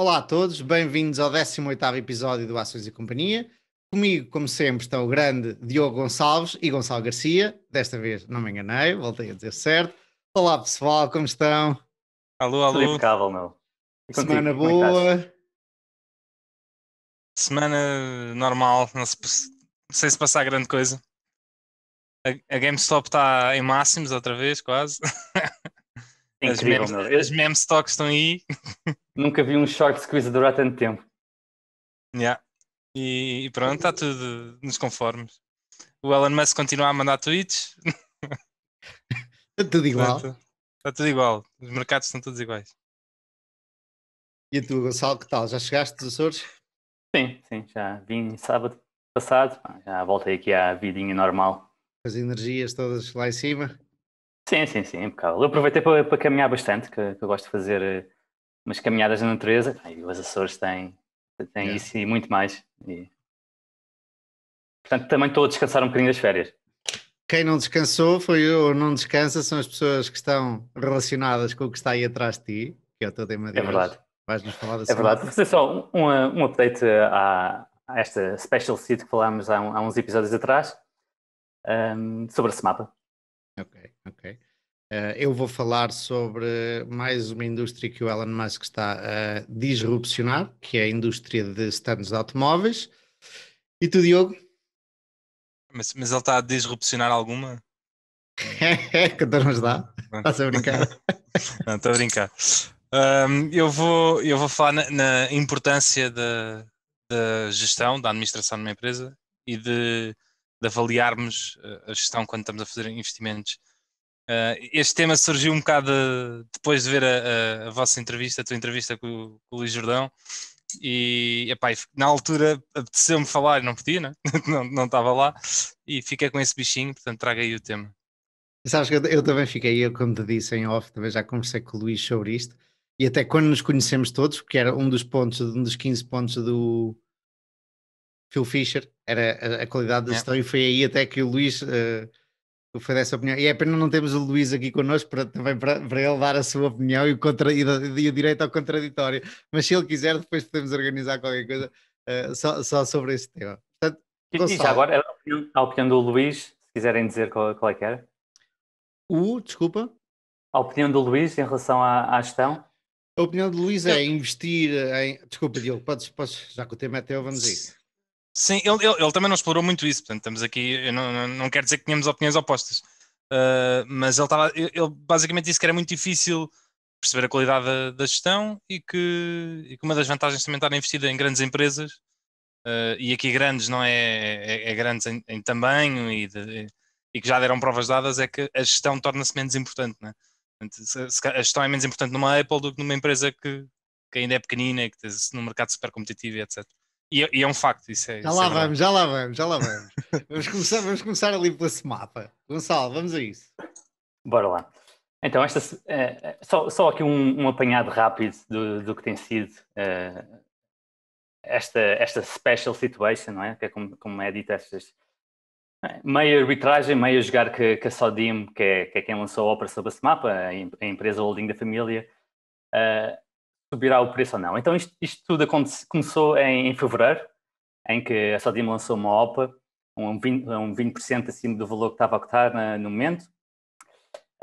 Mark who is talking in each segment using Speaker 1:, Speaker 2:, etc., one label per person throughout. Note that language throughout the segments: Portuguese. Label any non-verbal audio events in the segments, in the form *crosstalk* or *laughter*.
Speaker 1: Olá a todos, bem-vindos ao 18º episódio do Ações e Companhia. Comigo, como sempre, estão o grande Diogo Gonçalves e Gonçalo Garcia. Desta vez não me enganei, voltei a dizer certo. Olá pessoal, como estão?
Speaker 2: Alô, alô. Tudo impecável, meu. Semana é boa. Semana normal, não, se, não sei se passar grande coisa. A, a GameStop está em máximos outra vez, quase. *laughs* Incrível, as, meme, as meme stocks estão aí. *laughs*
Speaker 3: Nunca vi um short squeeze durar tanto tempo.
Speaker 2: Yeah. E, e pronto, está tudo nos conformes. O Elon Musk continua a mandar tweets. Está tudo igual. Está, está tudo igual. Os mercados estão todos iguais.
Speaker 1: E a tu, Gonçalo, que tal? Já chegaste dos Açores?
Speaker 3: Sim, sim, já vim sábado passado. Já voltei aqui à vidinha normal.
Speaker 1: As energias todas lá em cima.
Speaker 3: Sim, sim, sim, é impecável. Eu aproveitei para, para caminhar bastante, que, que, eu gosto de fazer eh, umas caminhadas na natureza. E os Açores têm, têm yeah. isso e muito mais. E... Portanto, também estou a descansar um bocadinho das férias.
Speaker 1: Quem não descansou foi eu, não descansa, são as pessoas que estão relacionadas com o que está aí atrás de ti, que é o teu tema de É verdade. Vais-nos falar da É semana. verdade. Vou fazer
Speaker 3: só um, um update à, ah, a esta special seed que falámos há, há uns episódios atrás, um,
Speaker 1: ah, sobre a SEMAPA ok. Uh, eu vou falar sobre mais uma indústria que o Elon Musk está a disrupcionar, que é a indústria de stands de automóveis. E tu, Diogo?
Speaker 2: Mas, mas ele está a disrupcionar alguma?
Speaker 1: *laughs* que não nos dá? Estás a brincar? *laughs* Não, estou a
Speaker 2: brincar. Um, eu, vou, eu vou falar na, na importância da, da gestão, da administração de uma empresa e de, de avaliarmos eh, a gestão quando estamos a fazer investimentos Uh, este tema surgiu um bocado eh, depois de ver a, a, a vossa entrevista, a tua entrevista com, com o Luís Jordão, e epá, na altura apeteceu-me falar e não podia, né? *laughs* não, não estava lá, e fiquei com esse bichinho, portanto traga aí o tema.
Speaker 1: Sabes que eu, eu, também fiquei, eu como te disse em off, também já conversei com o Luís sobre isto, e até quando nos conhecemos todos, porque era um dos pontos, um dos 15 pontos do Phil Fisher, era a, a qualidade da é. história, e foi aí até que o Luís uh, foi dessa opinião. E é pena não termos o Luís aqui connosco para, também para, para ele dar a sua opinião e o, contra, e, e o direito ao contraditório. Mas se ele quiser, depois podemos organizar qualquer coisa uh, só, só, sobre esse tema. Portanto, e, já agora,
Speaker 3: a opinião, a opinião, do Luís, se quiserem dizer qual, qual é que era.
Speaker 1: O, desculpa?
Speaker 3: A opinião do Luís em relação à,
Speaker 1: à gestão? A opinião do Luís é investir em. Desculpa, Diogo, podes, podes, já que o tema é teu,
Speaker 2: vamos a Sim, ele, ele, ele, também não explorou muito isso, portanto, estamos aqui, não, não, não quero dizer que tínhamos opiniões opostas, uh, mas ele, tava, ele basicamente disse que era muito difícil perceber a qualidade da, da gestão e que, e que, uma das vantagens também estar investida em grandes empresas, uh, e aqui grandes não é, é, é grandes em, em tamanho e, de, e, que já deram provas dadas, é que a gestão torna-se menos importante, né? a gestão é menos importante numa Apple do que numa empresa que, que ainda é pequenina e que está num mercado super competitivo e etc. E, é, e, é um facto, isso é. Já isso lá é vamos,
Speaker 1: já lá vamos, já lá vamos. vamos, começar, vamos começar ali pela semapa. Gonçalo, vamos a isso. Bora lá.
Speaker 3: Então, esta, eh, eh, só, só aqui um, um apanhado rápido do, do que tem sido eh, esta, esta special situation, não é? Que é como, como é dito estas. Meia arbitragem, meia jogar que, que a Sodim, que é, que é quem lançou a ópera sobre esse mapa, a, empresa holding da família, uh, subirá o preço ou não. Então isto, isto tudo começou em, em, fevereiro, em que a Sodim lançou uma OPA, um 20%, um 20 acima do valor que estava a cotar na, no momento.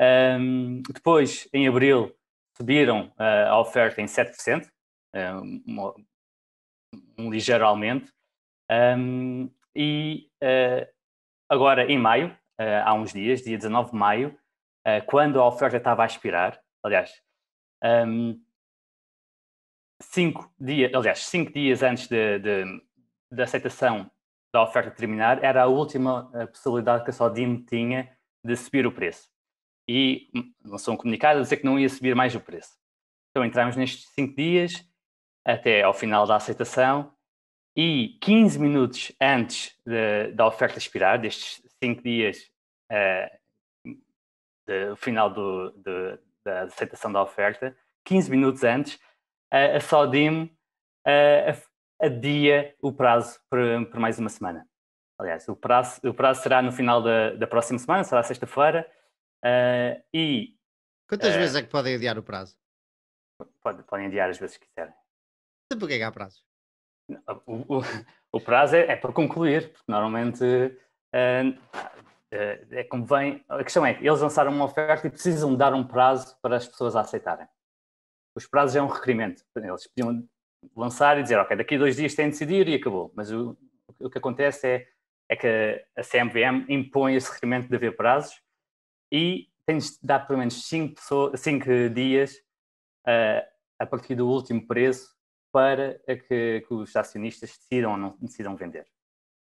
Speaker 3: Um, depois, em abril, subiram uh, a oferta em 7%, ah, um, um ligeiro aumento. Um, e uh, agora, em maio, uh, há uns dias, dia 19 de maio, quando a oferta estava a expirar, aliás, um, cinco dias, aliás, cinco dias antes da aceitação da oferta terminar, era a última eh, possibilidade que a Sodime tinha de subir o preço. E lançou hum, um comunicado a dizer que não ia subir mais o preço. Então entramos nestes cinco dias, até ao final da aceitação, e 15 minutos antes de, da oferta expirar, destes cinco dias, uh, eh, do final do, do, da aceitação da oferta, 15 minutos antes, a, a Sodim adia o prazo por, por, mais uma semana. Aliás, o prazo, o prazo será no final da, da próxima semana, será sexta-feira. Uh, e. Quantas uh, vezes é que podem adiar o prazo? Pode, podem adiar as vezes que quiserem. Então porquê que há prazo? O, o, o prazo é, é, para concluir, porque normalmente uh, é convém. A questão é eles lançaram uma oferta e precisam dar um prazo para as pessoas a aceitarem. Os prazos é um requerimento. Eles podiam lançar e dizer, ok, daqui a dois dias têm de decidir e acabou. Mas o, o que acontece é, é que a CMVM impõe esse requerimento de haver prazos e tem de dar pelo menos 5 dias uh, a partir do último preço para que, que, os acionistas decidam ou não decidam vender.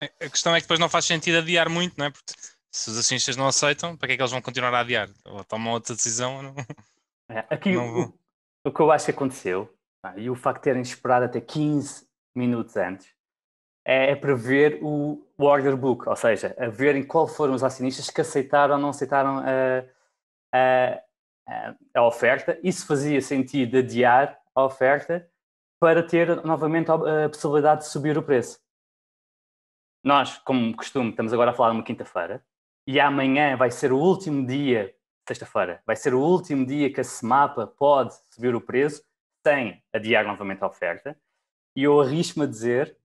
Speaker 2: A questão é que depois não faz sentido adiar muito, não é? Porque se os acionistas não aceitam, para que é que eles vão continuar a adiar? Ou tomam outra decisão? Não... É,
Speaker 3: aqui não o, o que eu acho que aconteceu, e o facto de terem esperado até 15 minutos antes, é, é prever o, order book, ou seja, a verem qual foram os acionistas que aceitaram ou não aceitaram a, a, a oferta e se fazia sentido adiar a oferta para ter novamente a, possibilidade de subir o preço. Nós, como costume, estamos agora a falar numa quinta-feira e amanhã vai ser o último dia sexta-feira, vai ser o último dia que a Semapa pode subir o preço sem adiar novamente a oferta. E eu arrisco-me a dizer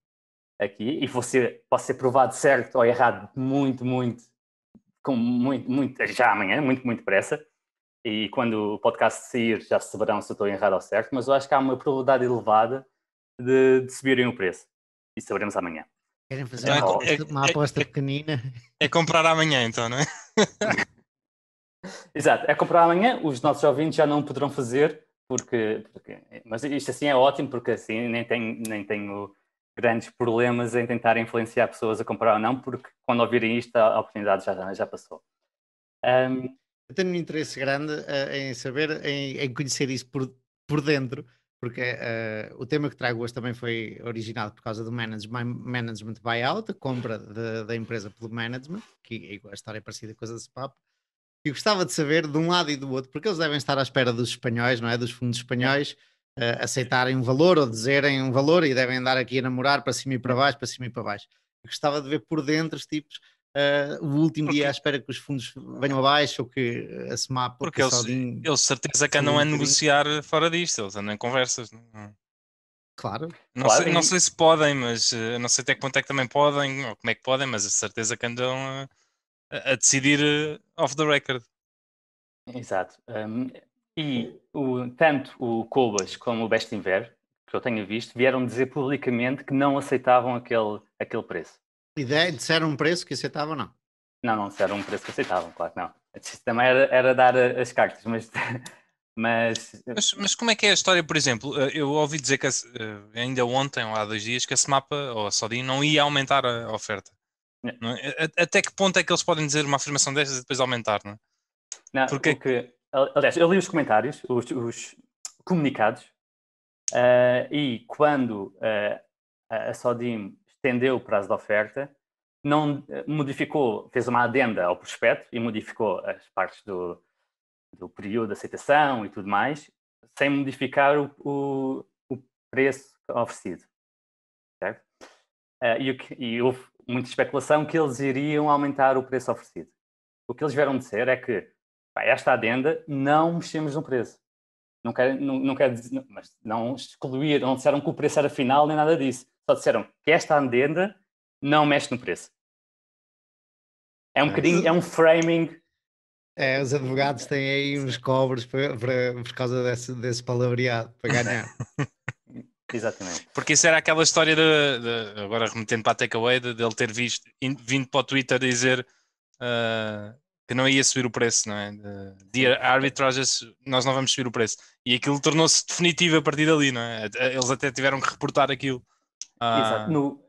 Speaker 3: aqui, e você pode ser provado certo ou errado muito, muito, com muito, muito, já amanhã, muito, muito pressa. E quando o podcast sair, já se saberão se eu estou errado ou certo, mas eu acho que há uma probabilidade elevada de, de subirem o preço. E saberemos amanhã.
Speaker 1: Querem fazer então, uma, é, aposta, é, uma aposta é, pequenina? É comprar amanhã, então, não é?
Speaker 3: *laughs* Exato, é comprar amanhã, os nossos ouvintes já não poderão fazer, porque, porque, mas isto assim é ótimo, porque assim nem tenho, nem tenho grandes problemas em tentar influenciar pessoas a comprar ou não, porque quando ouvirem isto a oportunidade já, já passou.
Speaker 1: Um... Eu tenho um interesse grande uh, em saber, em, em, conhecer isso por, por dentro, porque uh, o tema que trago hoje também foi originado por causa do management, management buyout, a compra da empresa pelo management, que é a história é parecida com a da SPAP, e gostava de saber de um lado e do outro, porque eles devem estar à espera dos espanhóis, não é? Dos fundos espanhóis uh, aceitarem um valor ou dizerem um valor e devem andar aqui a namorar para cima e para baixo, para cima e para baixo. Eu gostava de ver por dentro os tipos uh, o último dia à espera que os fundos venham abaixo ou que eh, a SMAP. Porque eles, Saldinho, eles certeza que andam a negociar
Speaker 2: fora disto, eles andam em conversas. Não? É? Claro. Não, claro. Sei, não sei se podem, mas não sei até quanto é que também podem, ou como é que podem, mas a certeza que andam a
Speaker 1: a, decidir
Speaker 2: eh, off the record.
Speaker 3: Exato. Um, e o, tanto o Cobas como o Best Inver que eu tenho visto, vieram dizer publicamente que não aceitavam aquele, aquele preço. E disseram um preço que aceitavam não? Não, não disseram um preço que aceitavam, claro que não. também era, era dar eh, as cartas, mas *laughs* Mas...
Speaker 2: mas... Mas, como é que é a história, por exemplo? Eh, eu ouvi dizer que ainda ontem, ou há dois dias, que a SMAPA ou a Sodin não ia aumentar a oferta. É? Até que ponto é que eles podem dizer uma afirmação destas e depois aumentar, não é?
Speaker 3: Não, porque... porque... Aliás, eu li os comentários, os, os comunicados, uh, e quando uh, a Sodim estendeu o prazo da oferta, não eh, modificou, fez uma adenda ao prospecto e modificou as partes do, do período de aceitação e tudo mais, sem modificar o, o, o preço oferecido. Certo? Uh, e, e houve muita especulação que eles iriam aumentar o preço oferecido. O que eles vieram dizer é que pá, esta adenda não mexemos no preço. Não quer, não, não quer dizer, mas não excluíram, não disseram que o preço era final nem nada disso. Só disseram que esta adenda não mexe no preço.
Speaker 1: É um é, bocadinho, é um framing. É, os advogados têm aí uns cobres por causa desse, desse palavreado para ganhar. *laughs*
Speaker 2: Exatamente. Porque isso era aquela história de, de agora remetendo para a takeaway, dele de, ter visto, in, vindo para o Twitter dizer uh, que não ia subir o preço, não é? Uh, dear arbitrages, nós não vamos subir o preço. E aquilo tornou-se definitivo a partir dali, não é? Eles até tiveram que reportar aquilo. Uh, Exato. No,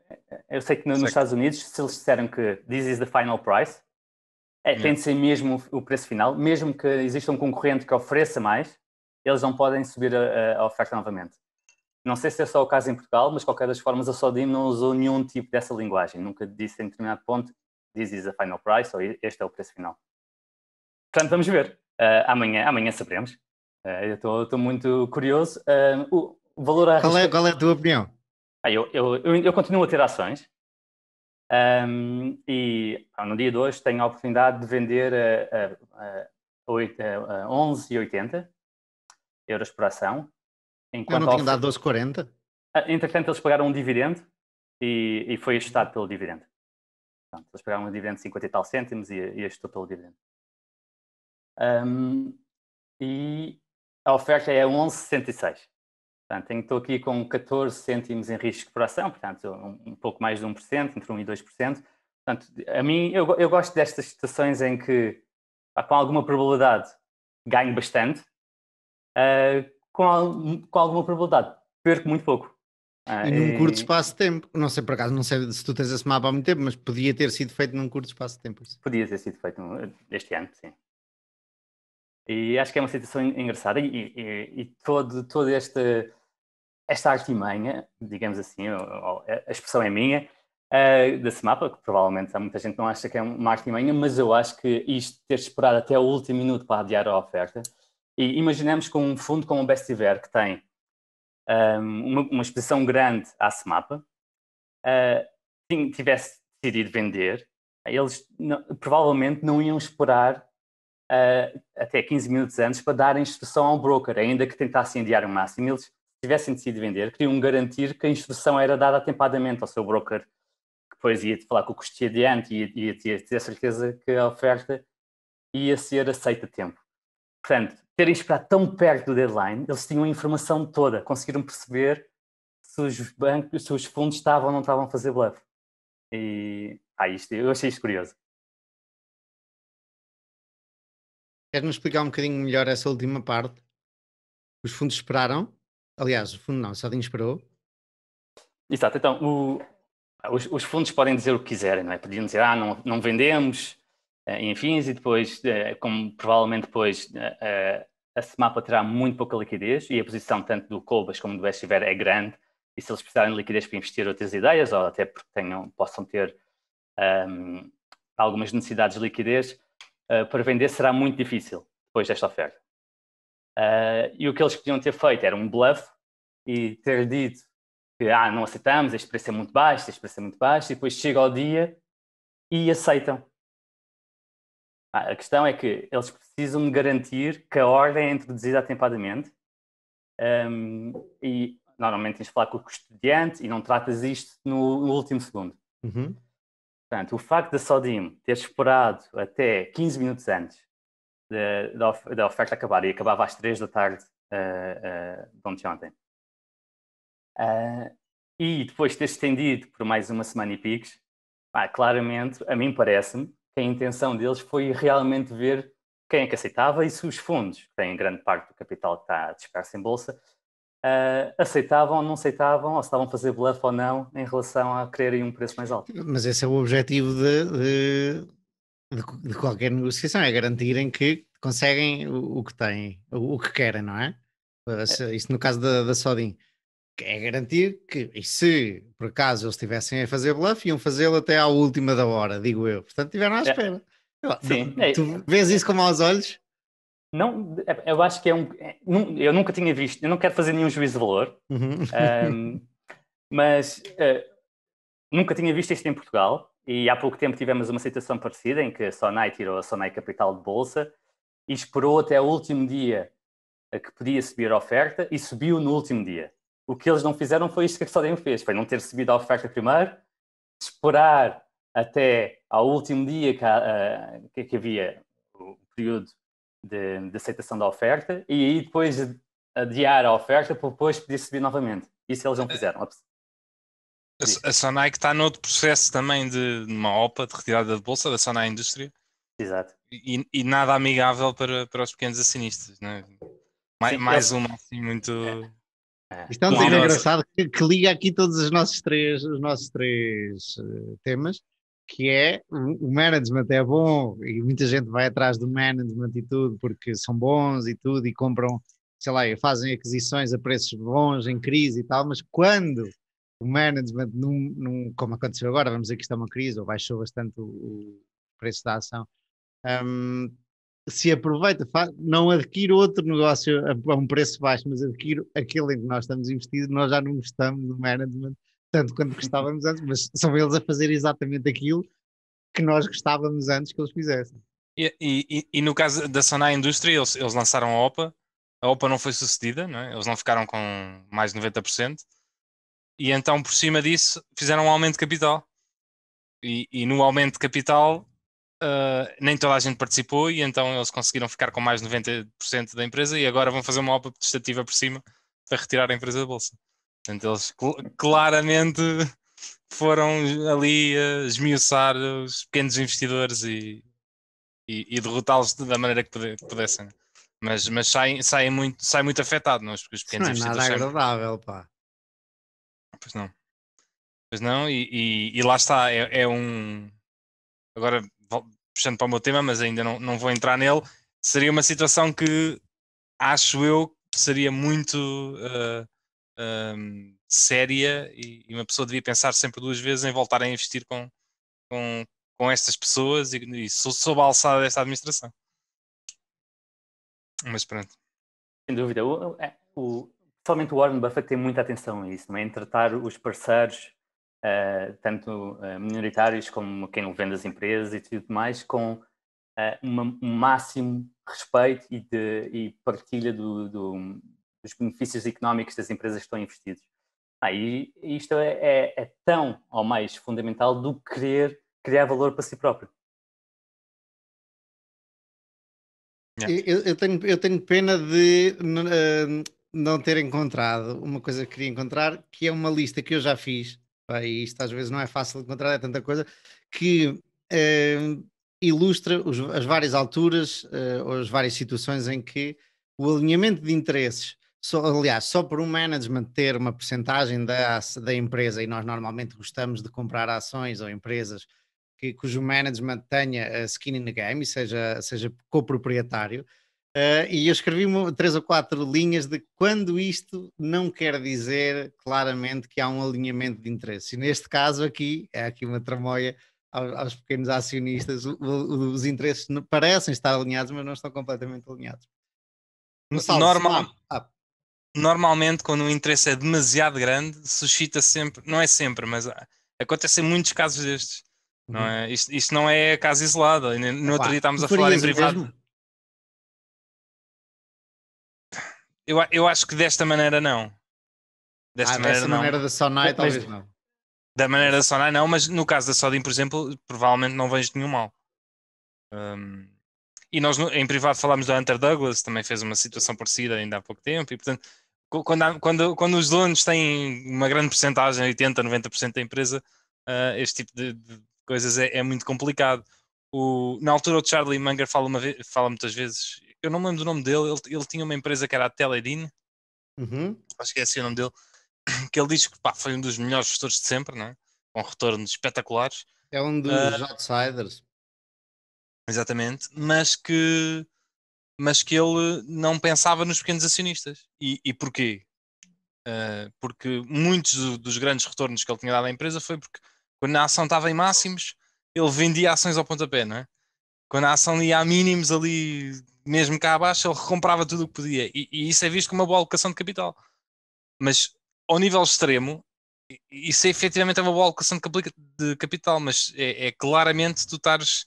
Speaker 3: eu sei que no, nos Estados Unidos, se eles disseram que this is the final price, é, tem de ser mesmo o preço final, mesmo que exista um concorrente que ofereça mais, eles não podem subir a, a oferta novamente. Não sei se é só o caso em Portugal, mas de qualquer das formas a Sodim não usou nenhum tipo dessa linguagem. Nunca disse em determinado ponto, this is a final price, ou este é o preço final. Portanto, vamos ver. Uh, amanhã, amanhã saberemos. Uh, eu estou muito curioso. Uh, o valor a... qual, é,
Speaker 1: qual é a tua opinião?
Speaker 3: Ah, eu, eu, eu, eu, continuo a ter ações. Um, e no dia de hoje tenho a oportunidade de vender a, a, a, a 11,80 euros por ação Enquanto Eu não tinha dado
Speaker 1: 12,40?
Speaker 3: Ah, entretanto, eles pagaram um dividendo e, e foi ajustado pelo dividendo. Portanto, eles pagaram um dividendo de 50 e tal cêntimos e, e ajustou pelo dividendo. Um, e a oferta é 11,66. Portanto, estou aqui com 14 cêntimos em risco por ação, portanto, um, um pouco mais de 1%, entre 1% e 2%. Portanto, a mim, eu, eu gosto destas situações em que, com alguma probabilidade, ganho bastante, uh,
Speaker 1: com, com alguma probabilidade. Perco muito pouco. Ah, e num ah, curto espaço de tempo. Não sei, por acaso, não sei se tu tens esse mapa há muito tempo, mas podia ter sido feito num curto espaço de tempo.
Speaker 3: Podia ter sido feito eh, este ano, sim. E acho que é uma situação engraçada e, e, e todo, todo este esta artimanha, digamos assim, a expressão é minha, eh, desse mapa, que provavelmente há muita gente não acha que é uma artimanha, mas eu acho que isto ter esperado até o último minuto para adiar a oferta e imaginemos que um fundo como o Bestiver, que tem um, uma, uma, exposição grande à SMAP, uh, hum, tivesse decidido vender, eles não, provavelmente não iam esperar uh, até 15 minutos antes para dar a instrução ao broker, ainda que tentassem adiar o máximo. Eles tivessem decidido vender, queriam garantir que a instrução era dada atempadamente ao seu broker, que depois ia falar com o custeadiante e ia, ia ter certeza que a oferta ia ser aceita a tempo. Portanto, terem esperado tão perto do deadline, eles tinham a informação toda, conseguiram perceber se os, bancos, se os fundos estavam ou não estavam a fazer bluff. E ah, isto, eu achei isto curioso.
Speaker 1: Queres-nos explicar um bocadinho melhor essa última parte? Os fundos esperaram? Aliás, o fundo não, só esperou.
Speaker 3: Exato, então, o, os, os, fundos podem dizer o que quiserem, não é? Podiam dizer, ah, não, não vendemos, eh, em fins e depois, eh, como provavelmente depois eh, a Semapa terá muito pouca liquidez e a posição tanto do Colbas como do Estiver é grande e se eles precisarem de liquidez para investir outras ideias ou até porque tenham, possam ter um, ehm, algumas necessidades de liquidez, uh, para vender será muito difícil depois desta oferta. Uh, e o que eles podiam ter feito era um bluff e ter dito que ah, não aceitamos, este preço é muito baixo, este preço é muito baixo, e depois chega o dia e aceitam ah, a questão é que eles precisam garantir que a ordem é introduzida atempadamente um, e normalmente tens de falar com o estudante e não tratas isto no, no último segundo. Uhum. Portanto, o facto da Sodim ter esperado até 15 minutos antes da, oferta acabar e acabava às 3 da tarde uh, uh, de ontem. Uh, e depois ter estendido por mais uma semana e pics, claramente, a mim parece-me que a intenção deles foi realmente ver quem é que aceitava e se os fundos, que têm grande parte do capital que está disperso em bolsa, uh, aceitavam ou não aceitavam, ou se estavam a fazer bluff ou não, em relação a quererem um preço mais alto.
Speaker 1: Mas esse é o objetivo de, de, de, de qualquer negociação, é garantirem que conseguem o, o que têm, o, o, que querem, não é? Eh, Isso no caso da, da Sodin é garantir que, e se por acaso eles estivessem a fazer bluff, iam fazê-lo até à última da hora, digo eu. Portanto, estiveram à é. espera. É. Sim. Tu, tu é. vês isso com maus olhos? Não, é, eu acho que é um. É, eu nunca tinha
Speaker 3: visto, eu não quero fazer nenhum juízo de valor, uhum. um, mas uh, nunca tinha visto isto em Portugal. E há pouco tempo tivemos uma situação parecida em que a Sonai tirou a Sonai Capital de Bolsa e esperou até o último dia eh, que podia subir a oferta e subiu no último dia. O que eles não fizeram foi isto que a Custodian fez, foi não ter subido a oferta primeiro, esperar até ao último dia que, que havia o período de, de, aceitação da oferta e aí depois adiar a oferta para depois poder subir novamente. Isso eles não fizeram. É.
Speaker 2: A, a está noutro processo também de, de uma OPA, de retirada de bolsa, da Sonai Indústria. Exato. E, e, nada amigável para, para os pequenos assinistas, não é? Mais, Sim, mais é. uma assim muito... É é. Isto é um claro. engraçado
Speaker 1: que, que, liga aqui todos os nossos três, os nossos três uh, temas, que é o management é bom e muita gente vai atrás do management e tudo porque são bons e tudo e compram, sei lá, fazem aquisições a preços bons em crise e tal, mas quando o management, num, num, como aconteceu agora, vamos dizer que isto é uma crise ou baixou bastante o, o preço da ação, um, se aproveita, não adquire outro negócio a, um preço baixo, mas adquire aquele em que nós estamos investidos, nós já não gostamos do management tanto quanto gostávamos antes, mas são eles a fazer exatamente aquilo que nós gostávamos antes que eles fizessem.
Speaker 2: E, e, e no caso da Sonai Indústria eles, eles, lançaram a OPA, a OPA não foi sucedida, não é? eles não ficaram com mais de 90%, e então por cima disso fizeram um aumento de capital. E, e no aumento de capital ah, nem toda a gente participou e então eles conseguiram ficar com mais de 90% da empresa e agora vão fazer uma obra prestativa por cima para retirar a empresa da bolsa. Portanto, eles cl claramente *laughs* foram ali uh, esmiuçar os pequenos investidores e, e, e derrotá-los da maneira que, pudessem. Mas, mas saem, saem muito, saem muito afetados, não? Porque é? os pequenos não é investidores. Nada
Speaker 1: agradável, pá.
Speaker 2: Pois não. Pois não, e, e, e lá está, é, é um agora puxando para o meu tema, mas ainda não, não vou entrar nele, seria uma situação que acho eu seria muito uh, séria e, e, uma pessoa devia pensar sempre duas vezes em voltar a investir com, com, com estas pessoas e, e sou, sob a alçada desta administração. Mas pronto.
Speaker 3: Sem dúvida. O, o, é, o, Warren Buffett tem muita atenção a isso, não é? em tratar os parceiros uh, tanto eh, minoritários como quem vende as empresas e tudo mais, com eh, uma, um máximo respeito e, de, e partilha do, do, dos benefícios económicos das empresas que estão investidos. Ah, e isto é, é, é tão ou mais fundamental do que querer criar valor para si próprio.
Speaker 1: É. Eu, eu, tenho, eu tenho pena de não ter encontrado uma coisa que queria encontrar, que é uma lista que eu já fiz e isto às vezes não é fácil de encontrar, é tanta coisa, que eh, ilustra os, as várias alturas eh, ou as várias situações em que o alinhamento de interesses, só, aliás, só por um management ter uma porcentagem da, da empresa, e nós normalmente gostamos de comprar ações ou empresas que, cujo management tenha skin in the game e seja, seja coproprietário, proprietário Uh, e eu escrevi uma, três ou quatro linhas de quando isto não quer dizer claramente que há um alinhamento de interesses. E neste caso aqui, é aqui uma tramoia aos, aos pequenos acionistas, o, o, os interesses parecem estar alinhados, mas não estão completamente alinhados. Normal,
Speaker 2: ah. Normalmente, quando o interesse é demasiado grande, suscita sempre, não é sempre, mas ah, acontecem muitos casos destes. Não uhum. é? Isto, isto não é caso isolado. No Opa, outro dia estávamos a falar em privado. Mesmo? Eu, eu acho que desta maneira não.
Speaker 1: Desta ah, maneira, não. maneira da Sonai, talvez não.
Speaker 2: Da maneira da Sonai, não, mas no caso da Sodin, por exemplo, provavelmente não vejo nenhum mal. Um, e nós em privado falámos da Hunter Douglas, também fez uma situação parecida ainda há pouco tempo, e portanto, quando, há, quando, quando os donos têm uma grande porcentagem, 80%, 90% da empresa, uh, este tipo de, de coisas é, é, muito complicado. O, na altura o Charlie Munger fala, vez, fala muitas vezes, eu não me lembro do nome dele, ele, ele tinha uma empresa que era a Teledin, uhum. acho que é assim o nome dele, *coughs* que ele diz que pá, foi um dos melhores gestores de sempre, não é? com retornos espetaculares. É um dos uh, outsiders. Exatamente, mas que, mas que ele não pensava nos pequenos acionistas. E, e porquê? Uh, porque muitos do, dos grandes retornos que ele tinha dado à empresa foi porque quando a ação estava em máximos, ele vendia ações ao pontapé, não é? Quando a ação ia a mínimos ali mesmo cá abaixo, ele recomprava tudo o que podia. E, e, isso é visto como uma boa alocação de capital. Mas ao nível extremo, isso é, efetivamente é uma boa alocação de, capital, mas é, é claramente tu estares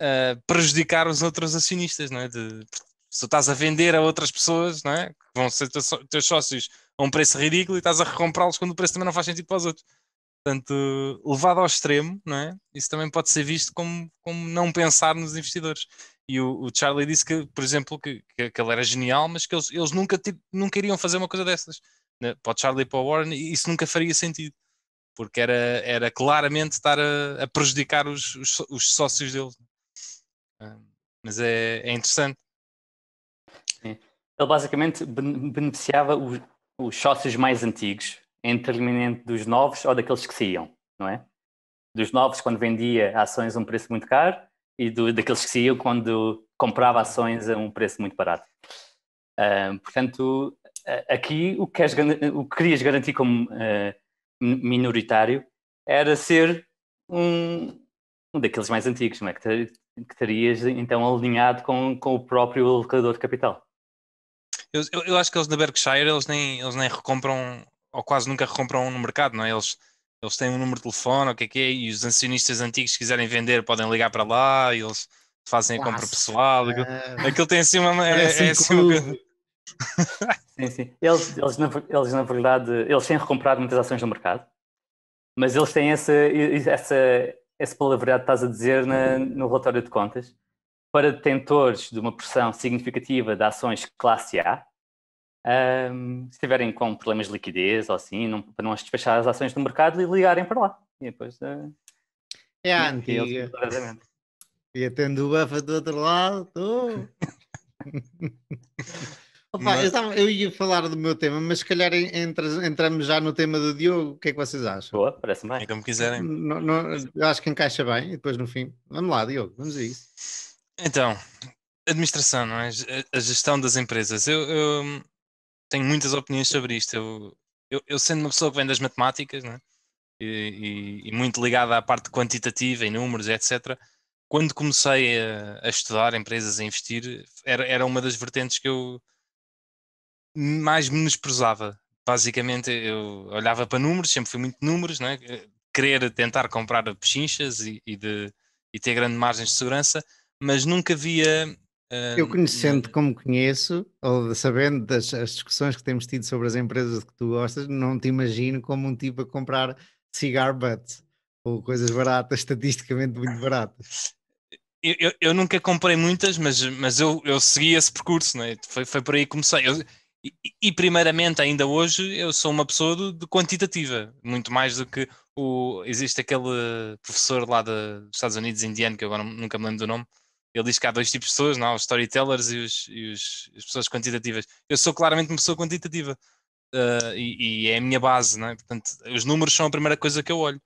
Speaker 2: a prejudicar os outros acionistas, não é? De, se estás a vender a outras pessoas, não é? Que vão ser teus sócios a um preço ridículo e estás a recomprá-los quando o preço também não faz sentido para os outros. Portanto, levado ao extremo, não é? Isso também pode ser visto como, como não pensar nos investidores. E o, o Charlie disse que, por exemplo, que, que, que, ele era genial, mas que eles, eles nunca, nunca iriam fazer uma coisa dessas. Né? Para o Charlie e para o Warren, isso nunca faria sentido. Porque era, era claramente estar a, a prejudicar os, os, os, sócios deles. Né? Ah, mas é, é interessante.
Speaker 3: Sim. Ele basicamente beneficiava os, os sócios mais antigos, em determinante dos novos ou daqueles que saíam, não é? Dos novos, quando vendia ações a um preço muito caro, e do, daqueles que saiu quando comprava ações a um preço muito barato. Uh, portanto, aqui o que, o que, querias garantir como uh, minoritário era ser um, um daqueles mais antigos, não é? que, estarias então alinhado com, com o próprio alocador de capital.
Speaker 2: Eu, eu, eu, acho que eles na Berkshire eles nem, eles nem recompram, ou quase nunca recompram no mercado, não é? Eles eles têm um número de telefone, o que é que é, e os acionistas antigos que quiserem vender podem ligar para lá e eles fazem Nossa. a compra pessoal. Aquilo, é... aquilo tem assim uma. É, é, é assim, é assim *laughs*
Speaker 3: sim, sim. Eles, eles, na, eles, na verdade, eles têm recomprado muitas ações no mercado, mas eles têm essa, essa, essa palavreado que estás a dizer na, no relatório de contas. Para detentores de uma porção significativa de ações classe A, um, se tiverem com problemas de liquidez ou assim, não, para não despachar as ações do mercado e ligarem para lá.
Speaker 1: E depois. Uh, é a antiga. E atendo o Bafa do outro lado. *laughs* Opa, mas... eu, então, eu, ia falar do meu tema, mas se calhar entra, entramos já no tema do Diogo. O que é que vocês acham? Boa, parece bem. É como quiserem. No, no, eu acho que encaixa bem e depois no fim. Vamos lá, Diogo, vamos a isso.
Speaker 2: Então, administração, não é? A gestão das empresas. Eu, eu, tenho muitas opiniões sobre isto. Eu, eu, eu sendo uma pessoa que vem das matemáticas né? e, e, e, muito ligada à parte quantitativa e números, etc., quando comecei a, a estudar empresas, a investir, era, era uma das vertentes que eu mais menosprezava. Basicamente, eu olhava para números, sempre fui muito números, né? querer tentar comprar pechinchas e, e, de, e ter grandes margens de segurança, mas nunca via eu conhecendo
Speaker 1: como conheço, ou sabendo das as discussões que temos tido sobre as empresas que tu gostas, não te imagino como um tipo a comprar cigar butts ou coisas baratas, estatisticamente muito baratas.
Speaker 2: Eu, eu, eu nunca comprei muitas, mas, mas eu, eu segui esse percurso, né? foi, foi por aí que comecei. Eu, e, e, primeiramente, ainda hoje, eu sou uma pessoa de, de, quantitativa, muito mais do que o. Existe aquele professor lá de, dos Estados Unidos, indiano, que agora nunca me lembro do nome, ele diz que há dois tipos de pessoas, não? os storytellers e, os, e os, as pessoas quantitativas. Eu sou claramente uma pessoa quantitativa uh, e, e, é a minha base, não é? Portanto, os números são a primeira coisa que eu olho.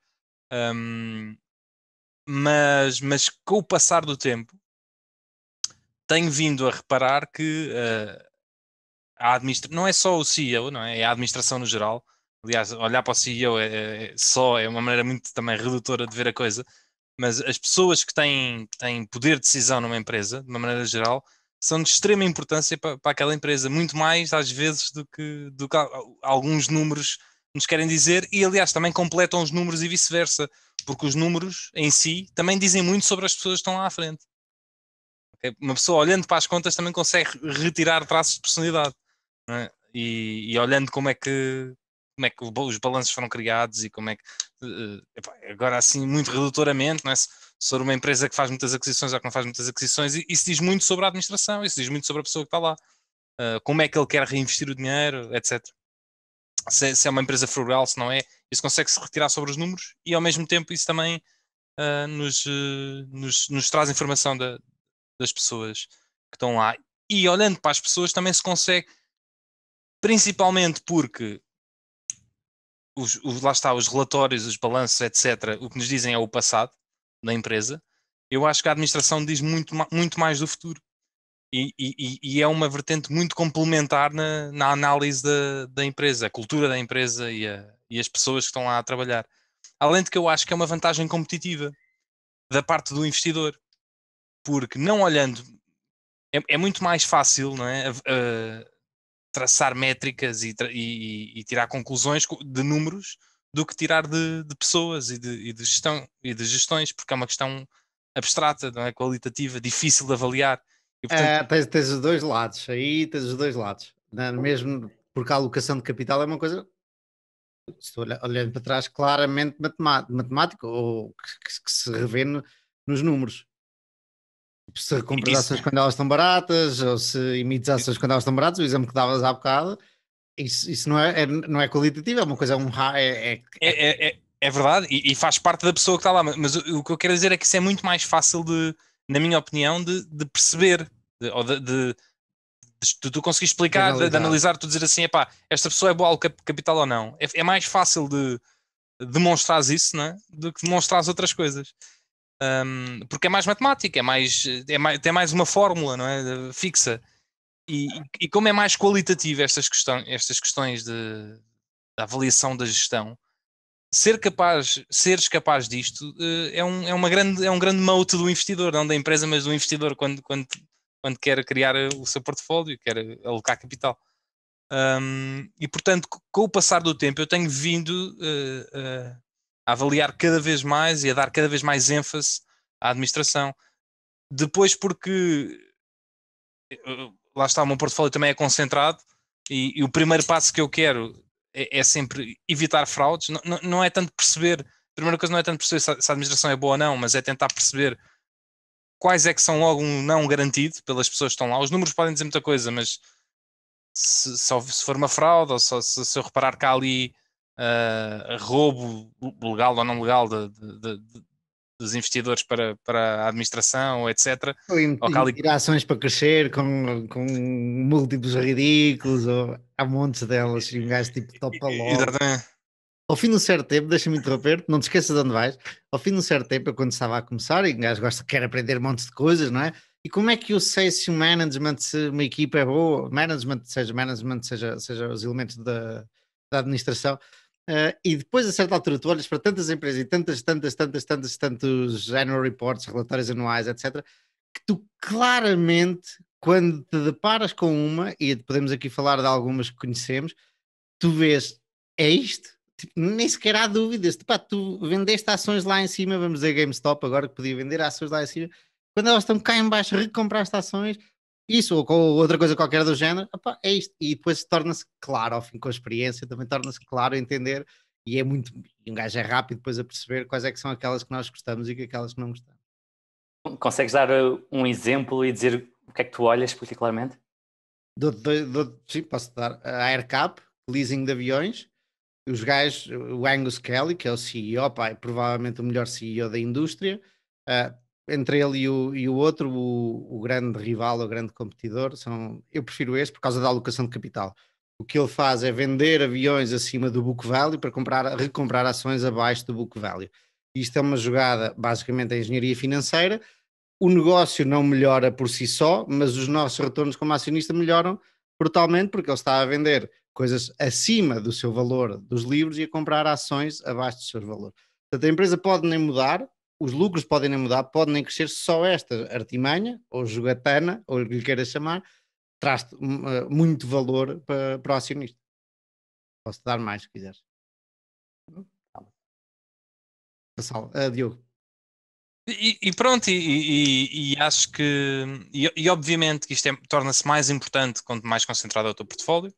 Speaker 2: Um, mas, mas com o passar do tempo, tenho vindo a reparar que uh, a administra... não é só o CEO, não é? é a administração no geral. Aliás, olhar para o CEO é, é, é, só é uma maneira muito também redutora de ver a coisa mas as pessoas que têm, que têm poder de decisão numa empresa, de uma maneira geral, são de extrema importância para, para aquela empresa, muito mais às vezes do que, do que alguns números nos querem dizer, e aliás também completam os números e vice-versa, porque os números em si também dizem muito sobre as pessoas que estão lá à frente. Uma pessoa olhando para as contas também consegue retirar traços de personalidade é? e, e, olhando como é que como é que os balanços foram criados e como é que. Eh, eh, agora, assim, muito redutoramente, não é? Se for uma empresa que faz muitas aquisições ou que não faz muitas aquisições, isso diz muito sobre a administração, isso diz muito sobre a pessoa que está lá. Eh, como é que ele quer reinvestir o dinheiro, etc. Se, é, se é uma empresa frugal, se não é, isso consegue-se retirar sobre os números e, ao mesmo tempo, isso também uh, nos, uh, nos, nos, traz informação da, das pessoas que estão lá. E olhando para as pessoas, também se consegue, principalmente porque os, os, lá está, os relatórios, os balanços, etc., o que nos dizem é o passado da empresa, eu acho que a administração diz muito, muito mais do futuro. E, e, e é uma vertente muito complementar na, na análise da, da, empresa, a cultura da empresa e, a, e as pessoas que estão lá a trabalhar. Além de que eu acho que é uma vantagem competitiva da parte do investidor, porque não olhando, é, é muito mais fácil não é? A, a, traçar métricas e, tra e, e, tirar conclusões de números do que tirar de, de pessoas e de, e de, gestão e de gestões, porque é uma questão abstrata, não é? qualitativa, difícil de avaliar. E, portanto... é,
Speaker 1: tens, tens os dois lados, aí tens os dois lados. É? Mesmo porque a alocação de capital é uma coisa estou olhando para trás, claramente matemática, ou que, que se revê no, nos números se recompras ações quando elas estão baratas, ou se emites ações quando elas estão baratas, o exemplo que davas há bocado, isso, isso não, é, é não é qualitativo, é uma coisa, é um.
Speaker 2: É é, é, é, é, é verdade, e, faz parte da pessoa que está lá, mas o, que eu quero dizer é que isso é muito mais fácil de, na minha opinião, de, de perceber, de, ou de, de tu, tu explicar, de analisar. De, analisar, tu dizer assim, epá, esta pessoa é boa ao capital ou não. É, é mais fácil de demonstrares isso, não é? Do que demonstrares outras coisas. Um, porque é mais matemática, é mais, é mais, tem mais uma fórmula não é? fixa. E, e como é mais qualitativa estas, questões estas questões de, da avaliação da gestão, ser capaz, seres capaz disto eh, é, um, é, uma grande, é um grande mote do investidor, não da empresa, mas do investidor quando, quando, quando quer criar eh, o seu portfólio, quer eh, alocar capital. Um, e portanto, com o passar do tempo, eu tenho vindo uh, a avaliar cada vez mais e a dar cada vez mais ênfase à administração. Depois, porque eh, lá está, o meu portfólio também é concentrado e, e o primeiro passo que eu quero é, é sempre evitar fraudes. Não, não, não, é tanto perceber, a primeira coisa não é tanto perceber se a, se a administração é boa ou não, mas é tentar perceber quais é que são logo um não garantido pelas pessoas que estão lá. Os números podem dizer muita coisa, mas se, se for uma fraude ou se, se eu reparar que há ali uh, roubo legal ou não legal de, de, de, dos investidores para, para a administração, etc. Ou, em, ou cali... tirar
Speaker 1: ações para crescer com, com múltiplos ridículos, ou, há montes delas, um gajo tipo topa logo. Exatamente. Ao fim de um certo tempo, deixa-me interromper, não te esqueças de onde vais. Ao fim de um certo tempo, eu quando estava a começar, e um gajo gosta, quer aprender um monte de coisas, não é? E como é que eu sei se o management, se uma equipa é boa, management, seja management, seja, seja os elementos da, da administração, Uh, e depois, a certa altura, tu olhas para tantas empresas e tantas, tantas, tantas, tantas, tantos annual reports, relatórios anuais, etc., que tu claramente, quando te deparas com uma, e podemos aqui falar de algumas que conhecemos, tu vês, é isto? Tipo, nem sequer há dúvidas. Tipo, ah, tu vendeste ações lá em cima, vamos dizer GameStop agora que podia vender ações lá em cima. Quando elas estão cá em baixo, recompraste ações, isso ou com outra coisa qualquer do género, opa, é isto. E depois torna-se claro, ao fim, com a experiência, também torna-se claro entender. E é muito. E um gajo é rápido depois a perceber quais é que são aquelas que nós gostamos e que aquelas que não gostamos.
Speaker 3: Consegues dar eh, um exemplo e dizer o que é que tu olhas particularmente?
Speaker 1: Do, do, do, sim, posso dar. Eh, a AirCap, leasing de aviões. Os gajos, o Angus Kelly, que é o CEO, pá, é provavelmente o melhor CEO da indústria, uh, entre ele e o, e o outro, o, o, grande rival, o grande competidor, são, eu prefiro este por causa da alocação de capital. O que ele faz é vender aviões acima do book value para comprar, recomprar ações abaixo do book value. Isto é uma jogada, basicamente, da engenharia financeira. O negócio não melhora por si só, mas os nossos retornos como acionista melhoram brutalmente porque ele está a vender coisas acima do seu valor dos livros e a comprar ações abaixo do seu valor. Portanto, a empresa pode nem mudar, os lucros podem nem mudar, podem nem crescer, só esta artimanha, ou jogatana, ou o que lhe queira chamar, traz uh, muito valor para, para o acionista. Posso dar mais se quiseres. Pessoal, uh, eh, Diogo.
Speaker 2: E, e pronto, e, e, e, acho que. E, obviamente que isto é, torna-se mais importante quanto mais concentrado é o teu portfólio.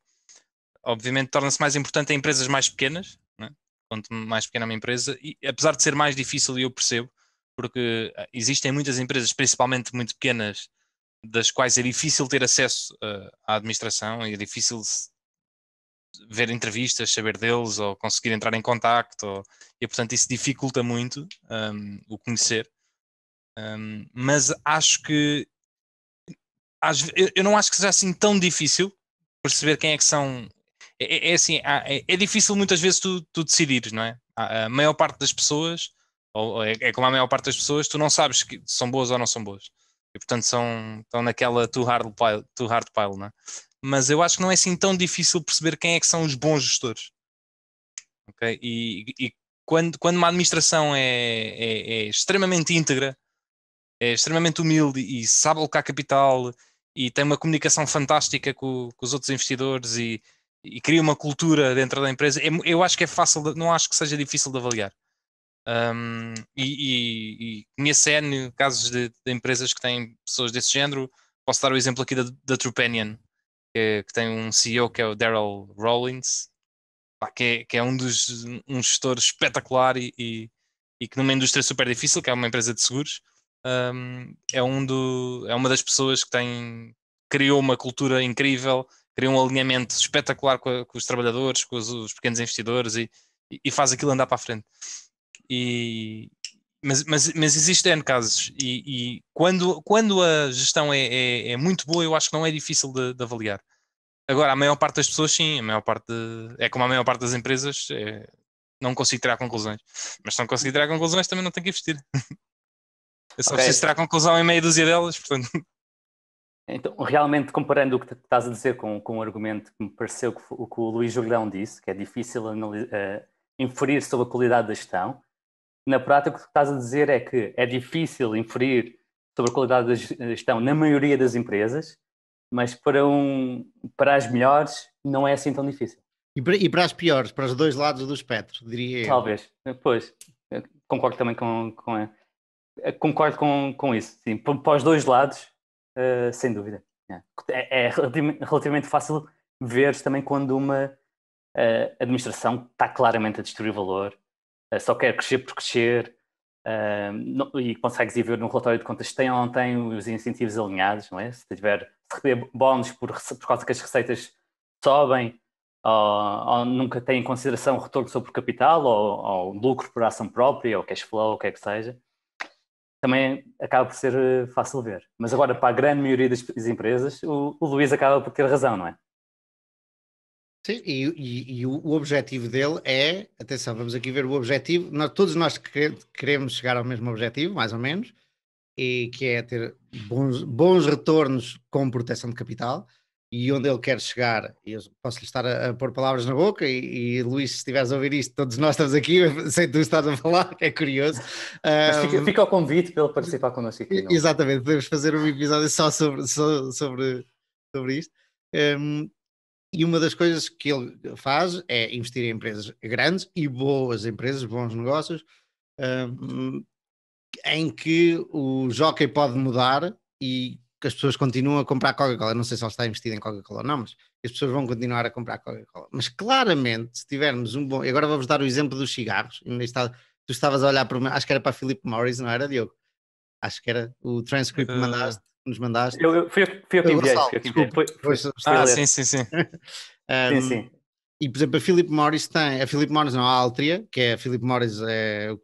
Speaker 2: Obviamente torna-se mais importante em empresas mais pequenas, quanto mais pequena uma empresa, e apesar de ser mais difícil, eu percebo, porque ah, existem muitas empresas, principalmente muito pequenas, das quais é difícil ter acesso uh, à administração e é difícil ver entrevistas, saber deles ou conseguir entrar em contacto, ou, e portanto isso dificulta muito um, ah, o conhecer. Um, mas acho que eu, eu não acho que seja assim tão difícil perceber quem é que são é, é, é assim, é, é, difícil muitas vezes tu, tu decidires, não é? A, maior parte das pessoas, ou, é, é, como a maior parte das pessoas, tu não sabes que são boas ou não são boas. E portanto são, estão naquela too hard, pile, too hard pile, não é? Mas eu acho que não é assim tão difícil perceber quem é que são os bons gestores. E, e quando, quando uma administração é, é, é, extremamente íntegra, é extremamente humilde e sabe alocar capital e tem uma comunicação fantástica com, com os outros investidores e, e cria uma cultura dentro da empresa. É eu acho que é fácil, de, não acho que seja difícil de avaliar. Um, e, e, e conheço N casos de, de, empresas que têm pessoas desse género. Posso dar o exemplo aqui da, da Trupanion, que, que, tem um CEO que é o Daryl Rawlings, que é, que é, um dos um gestor espetacular e, e, e, que numa indústria super difícil, que é uma empresa de seguros, um, é, um do, é uma das pessoas que tem criou uma cultura incrível cria um alinhamento espetacular com, a, com os trabalhadores, com os, os pequenos investidores e, e, faz aquilo andar para a frente. E, mas, mas, mas existem casos e, e, quando, quando a gestão é, é, é, muito boa, eu acho que não é difícil de, de, avaliar. Agora, a maior parte das pessoas, sim, a maior parte de, é como a maior parte das empresas, é, não consigo tirar conclusões. Mas se não conseguir tirar conclusões, também não tenho que investir. *laughs* Eu só okay. preciso tirar conclusão em meia dúzia delas, portanto.
Speaker 3: Então, realmente, comparando o que estás a dizer com, com o argumento que me pareceu que, o que o Luís Jordão disse, que é difícil uh, inferir sobre a qualidade da gestão, na prática o que estás a dizer é que é difícil inferir sobre a qualidade da gestão na maioria das empresas, mas para, um, para as melhores não é assim tão difícil. E para, e para as piores, para os dois lados do espectro, diria eu. Talvez, pois, concordo também com, com eh, concordo com, com isso, sim, para os dois lados uh, sem dúvida. É, é, é relativamente fácil ver também quando uma uh, administração está claramente a destruir valor, uh, só quer crescer por crescer, não, e consegues ir ver no relatório de contas se tem ou não tem os incentivos alinhados, não é? Se tiver se receber bónus por, por causa que as receitas sobem, ou, ou, nunca tem em consideração o retorno sobre o capital, ou, ou lucro por ação própria, ou cash flow, ou o que é que seja também acaba por ser eh, fácil ver. Mas agora, para a grande maioria das empresas, o, o Luís acaba por ter razão, não é?
Speaker 1: Sim, e, e, e, o objetivo dele é, atenção, vamos aqui ver o objetivo, nós, todos nós queremos chegar ao mesmo objetivo, mais ou menos, e que é ter bons, bons retornos com proteção de capital, e onde ele quer chegar. Eu posso lhe estar a, a pôr palavras na boca e, e, Luís, se estiveres a ouvir isto, todos nós estamos aqui, *laughs* sei que tu estás a falar, é curioso. Mas fica, fica o convite para ele participar connosco aqui. Não? É? Exatamente, podemos fazer um episódio só sobre, só, sobre, sobre isto. Um, e uma das coisas que ele faz é investir em empresas grandes e boas empresas, bons negócios, um, em que o jockey pode mudar e que as pessoas continuam a comprar Coca-Cola. Não sei se ela está investida em Coca-Cola ou não, mas as pessoas vão continuar a comprar Coca-Cola. Mas claramente, se tivermos um bom. E agora vou-vos dar o exemplo dos cigarros. Tu estavas a olhar para. Acho que era para Philip Morris, não era, Diogo? Acho que era o transcript que uh... mandaste, nos mandaste. Eu, eu,
Speaker 2: fui, fui eu que enviei. Ah, sim, sim, *laughs*
Speaker 1: sim. um, sim, sim. E, por exemplo, a Philip Morris tem. A Philip Morris não, a Altria, que é a Philip Morris, é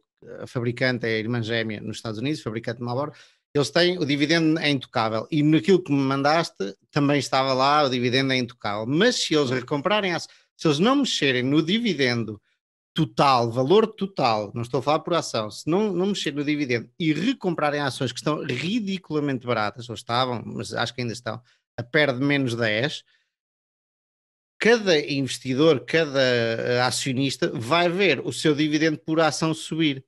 Speaker 1: a fabricante, é a irmã gêmea nos Estados Unidos, fabricante de Marlboro eles têm o dividendo é intocável. E naquilo que me mandaste também estava lá o dividendo é intocável. Mas se eles recomprarem, se eles não mexerem no dividendo total, valor total, não estou a falar por ação, se não, não mexer no dividendo e recomprarem ações que estão ridiculamente baratas, ou estavam, mas acho que ainda estão, a perde menos 10, cada investidor, cada eh, acionista vai ver o seu dividendo por ação subir.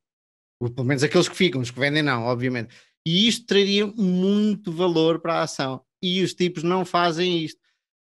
Speaker 1: Ou, pelo menos aqueles que ficam, os que vendem não, obviamente e isto traria muito valor para a ação. E os tipos não fazem isto.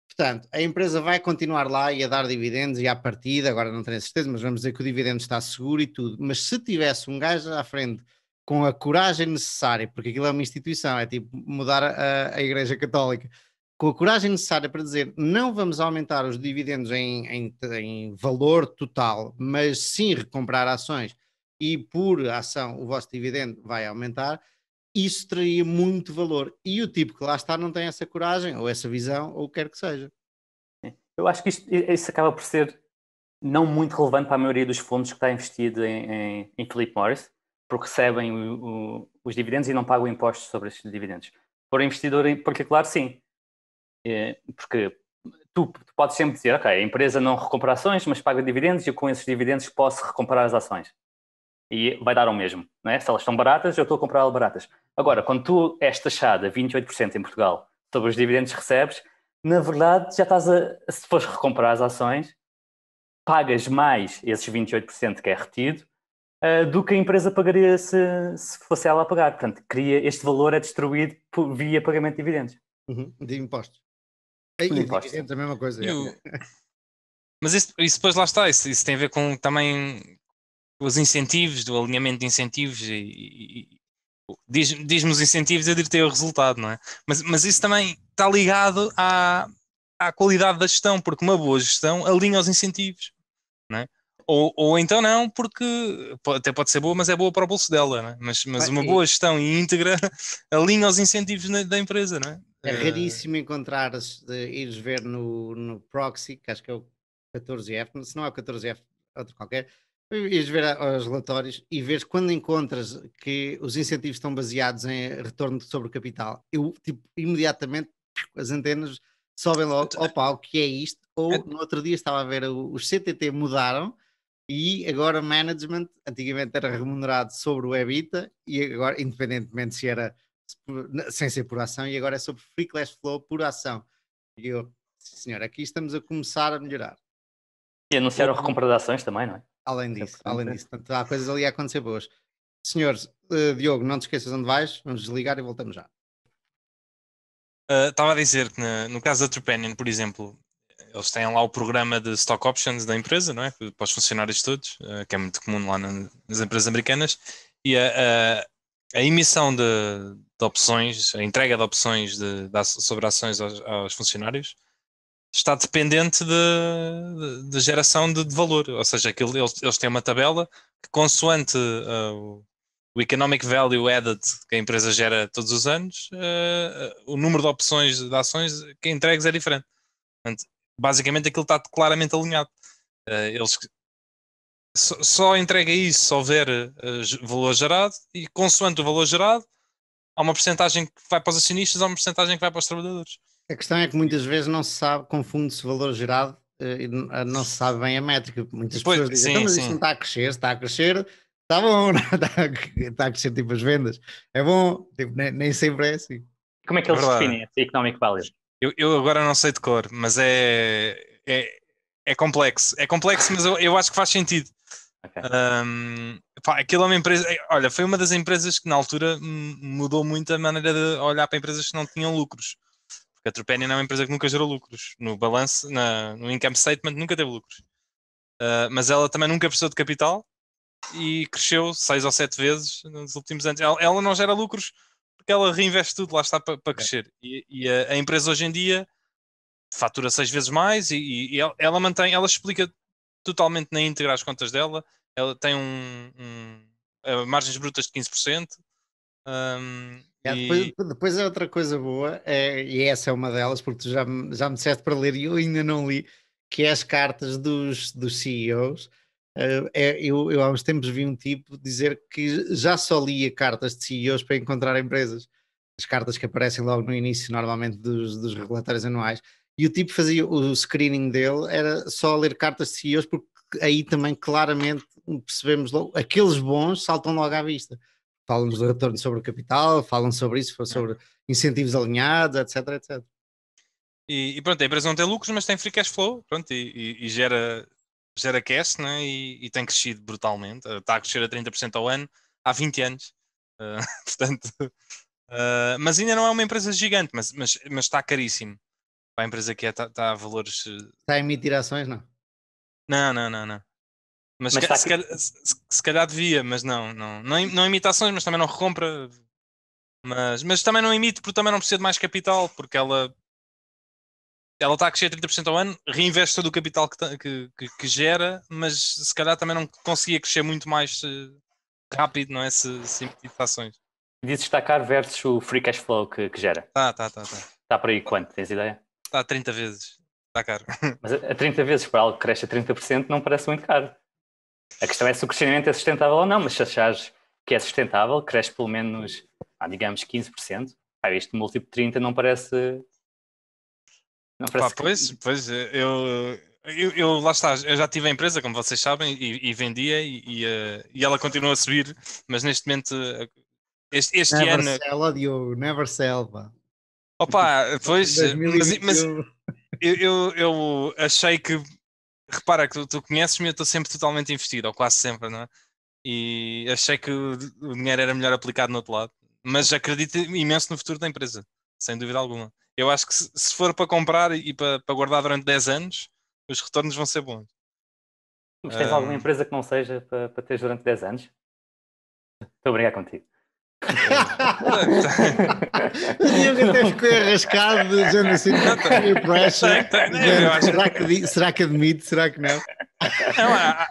Speaker 1: Portanto, a empresa vai continuar lá e a dar dividendos e à partida, agora não tenho certeza, mas vamos dizer que o dividendo está seguro e tudo. Mas se tivesse um gajo à frente com a coragem necessária, porque aquilo é uma instituição, é tipo mudar a, a Igreja Católica, com a coragem necessária para dizer não vamos aumentar os dividendos em, em, em valor total, mas sim recomprar ações e por ação o vosso dividendo vai aumentar, isso traria muito valor. E o tipo que lá está não tem essa coragem, ou essa visão, ou o que quer que seja. É. Eu acho que isto, isso acaba por
Speaker 3: ser não muito relevante para a maioria dos fundos que está investido em, em, em Philip Morris, porque recebem o, o, os dividendos e não pagam impostos sobre esses dividendos. Para o investidor em particular, sim. É, porque tu, tu, podes sempre dizer, ok, a empresa não recompra ações, mas paga dividendos e eu com esses dividendos posso recomprar as ações e vai dar ao mesmo. Né? Se elas estão baratas, eu estou a comprar baratas. Agora, quando tu és taxada 28% em Portugal sobre os dividendos que recebes, na verdade já estás a, se fores recomprar as ações, pagas mais esses 28% que é retido uh, do que a empresa pagaria se, se, fosse ela a pagar. Portanto, cria, este valor é destruído por, via pagamento de dividendos.
Speaker 1: Uhum, de impostos. de impostos. É a mesma coisa. Eu... É.
Speaker 2: Mas isso, isso, depois lá está, isso, isso tem a ver com também os incentivos, do alinhamento de incentivos e, e diz-me diz os incentivos, eu diria o resultado, não é? Mas, mas isso também está ligado à, à qualidade da gestão, porque uma boa gestão alinha os incentivos, não é? Ou, ou então não, porque até pode ser boa, mas é boa para o bolso dela, não é? mas, mas uma boa gestão e íntegra *laughs* alinha os incentivos na, da empresa, não é?
Speaker 1: É eh, raríssimo encontrar, eh, ires ver no, no proxy, que acho que é o 14F, se não é o 14F, outro qualquer, Ias ver os relatórios e vês quando encontras que os incentivos estão baseados em retorno sobre o capital, eu tipo, imediatamente as antenas sobem logo, opa, o que é isto? Ou no outro dia estava a ver, os CTT mudaram e agora management, antigamente era remunerado sobre o EBITDA e agora, independentemente se era sem ser por ação, e agora é sobre free cash flow por ação. E eu, senhor, aqui estamos a começar a melhorar.
Speaker 3: E anunciaram a recompra de ações também, não é?
Speaker 1: Além disso, é além disso. Portanto, há coisas ali a acontecer boas. Senhores, uh, Diogo, não te esqueças onde vais, vamos desligar e voltamos já.
Speaker 2: Eh, estava uh, a dizer que na, no caso da Trupanion, por exemplo, eles têm lá o programa de stock options da empresa, não é? Para os funcionários todos, uh, que é muito comum lá nas empresas americanas, e a, a, a emissão de, de, opções, a entrega de opções de, de, sobre ações aos, aos funcionários, está dependente de, de, de geração de, de, valor, ou seja, aquilo, eles, eles têm uma tabela que consoante uh, o economic value added que a empresa gera todos os anos, uh, o número de opções de ações que entregues é diferente. Portanto, basicamente aquilo está claramente alinhado. Ah, eles só, só entrega isso se houver valor gerado e consoante o valor gerado há uma porcentagem que vai para os acionistas, há uma porcentagem que vai para os trabalhadores.
Speaker 1: A questão é que muitas vezes não se sabe, confunde-se valor gerado eh, e não se sabe bem a métrica. Muitas pessoas dizem, então, sim, mas isto não está a crescer, está a crescer, está bom, *laughs* está a crescer tipo as vendas, é bom, tipo, nem, nem sempre é assim. Como é que eles definem
Speaker 2: esse economic value? Eu, eu, agora não sei de cor, mas é, é, é complexo. É complexo, mas eu, eu acho que faz sentido. Okay. Um, aquilo é uma empresa. É, olha, foi uma das empresas que na altura mudou muito a maneira de olhar para empresas que não tinham lucros. Porque a Trupanion é uma empresa que nunca gerou lucros. No balanço, no income statement, nunca teve lucros. Uh, mas ela também nunca precisou de capital e cresceu seis ou sete vezes nos últimos anos. Ela, ela não gera lucros porque ela reinveste tudo, lá está para, para crescer. E, e a, a, empresa hoje em dia fatura seis vezes mais e, e ela, ela, mantém, ela explica totalmente na íntegra as contas dela. Ela tem um, um margens brutas de 15%. Um, é, depois,
Speaker 1: depois é outra coisa boa, é, e essa é uma delas, porque tu já, já me disseste para ler e eu ainda não li, que é as cartas dos, dos CEOs. Uh, eh, é, eu, eu, há uns tempos vi um tipo dizer que já só lia cartas de CEOs para encontrar empresas. As cartas que aparecem logo no início, normalmente, dos, dos relatórios anuais. E o tipo fazia o screening dele, era só ler cartas de CEOs, porque aí também claramente percebemos logo, aqueles bons saltam logo à vista falam-nos do retorno sobre o capital, falam sobre isso, sobre incentivos alinhados, etc, etc.
Speaker 2: E, e, pronto, a empresa não tem lucros, mas tem free cash flow, pronto, e, e, e gera, gera cash, né? E, tem crescido brutalmente, está eh, a crescer a 30% ao ano há 20 anos, uh, *laughs* portanto, uh, mas ainda não é uma empresa gigante, mas, mas, mas está caríssimo, para a empresa que é, está, está a valores... Está
Speaker 1: a emitir ações, não?
Speaker 2: Não, não, não, não. Mas, se, tá calhar, se, se, calhar devia, mas não, não, não, não imitações, mas também não recompra. Mas, mas também não imite porque também não precisa de mais capital, porque ela ela está a crescer 30% ao ano, reinveste todo o capital que, que, que, que, gera, mas se calhar também não conseguia crescer muito mais eh, rápido, não é? Se, se imitações.
Speaker 3: Diz destacar tá versus o free cash flow que, que gera. Tá, tá, tá, tá. Está por aí quanto? Tens ideia?
Speaker 2: Está a 30 vezes. Está caro. *laughs*
Speaker 3: Mas a 30 vezes para algo que cresce a 30% não parece muito caro. A questão é se o crescimento é sustentável ou não, mas se achares que é sustentável, cresce pelo menos, ah, digamos, 15%. Ah, este múltiplo de 30 não parece. Não parece Pá, que... Pois,
Speaker 2: pois eh, eu, eu, eu, lá está, eu já tive a empresa, como vocês sabem, e, e vendia e, e, uh, e, ela continua a subir, mas neste momento, eh, este, este never ano.
Speaker 1: Sell, Diogo, never selva.
Speaker 2: Opa, pois, mas, mas eu, eu, eu achei que repara que tu, tu conheces-me e eu estou sempre totalmente investido, ou quase sempre, não é? E achei que o, dinheiro era melhor aplicado no outro lado. Mas acredito imenso no futuro da empresa, sem dúvida alguma. Eu acho que se, se for para comprar e para, para, guardar durante 10 anos, os retornos vão ser bons.
Speaker 3: Mas tens um... alguma empresa que não seja para, para teres durante 10 anos? Estou a brincar contigo. Tinham que até ficou
Speaker 1: arrascado de género assim, tá. pressure. será, que, será que admite? Será que não?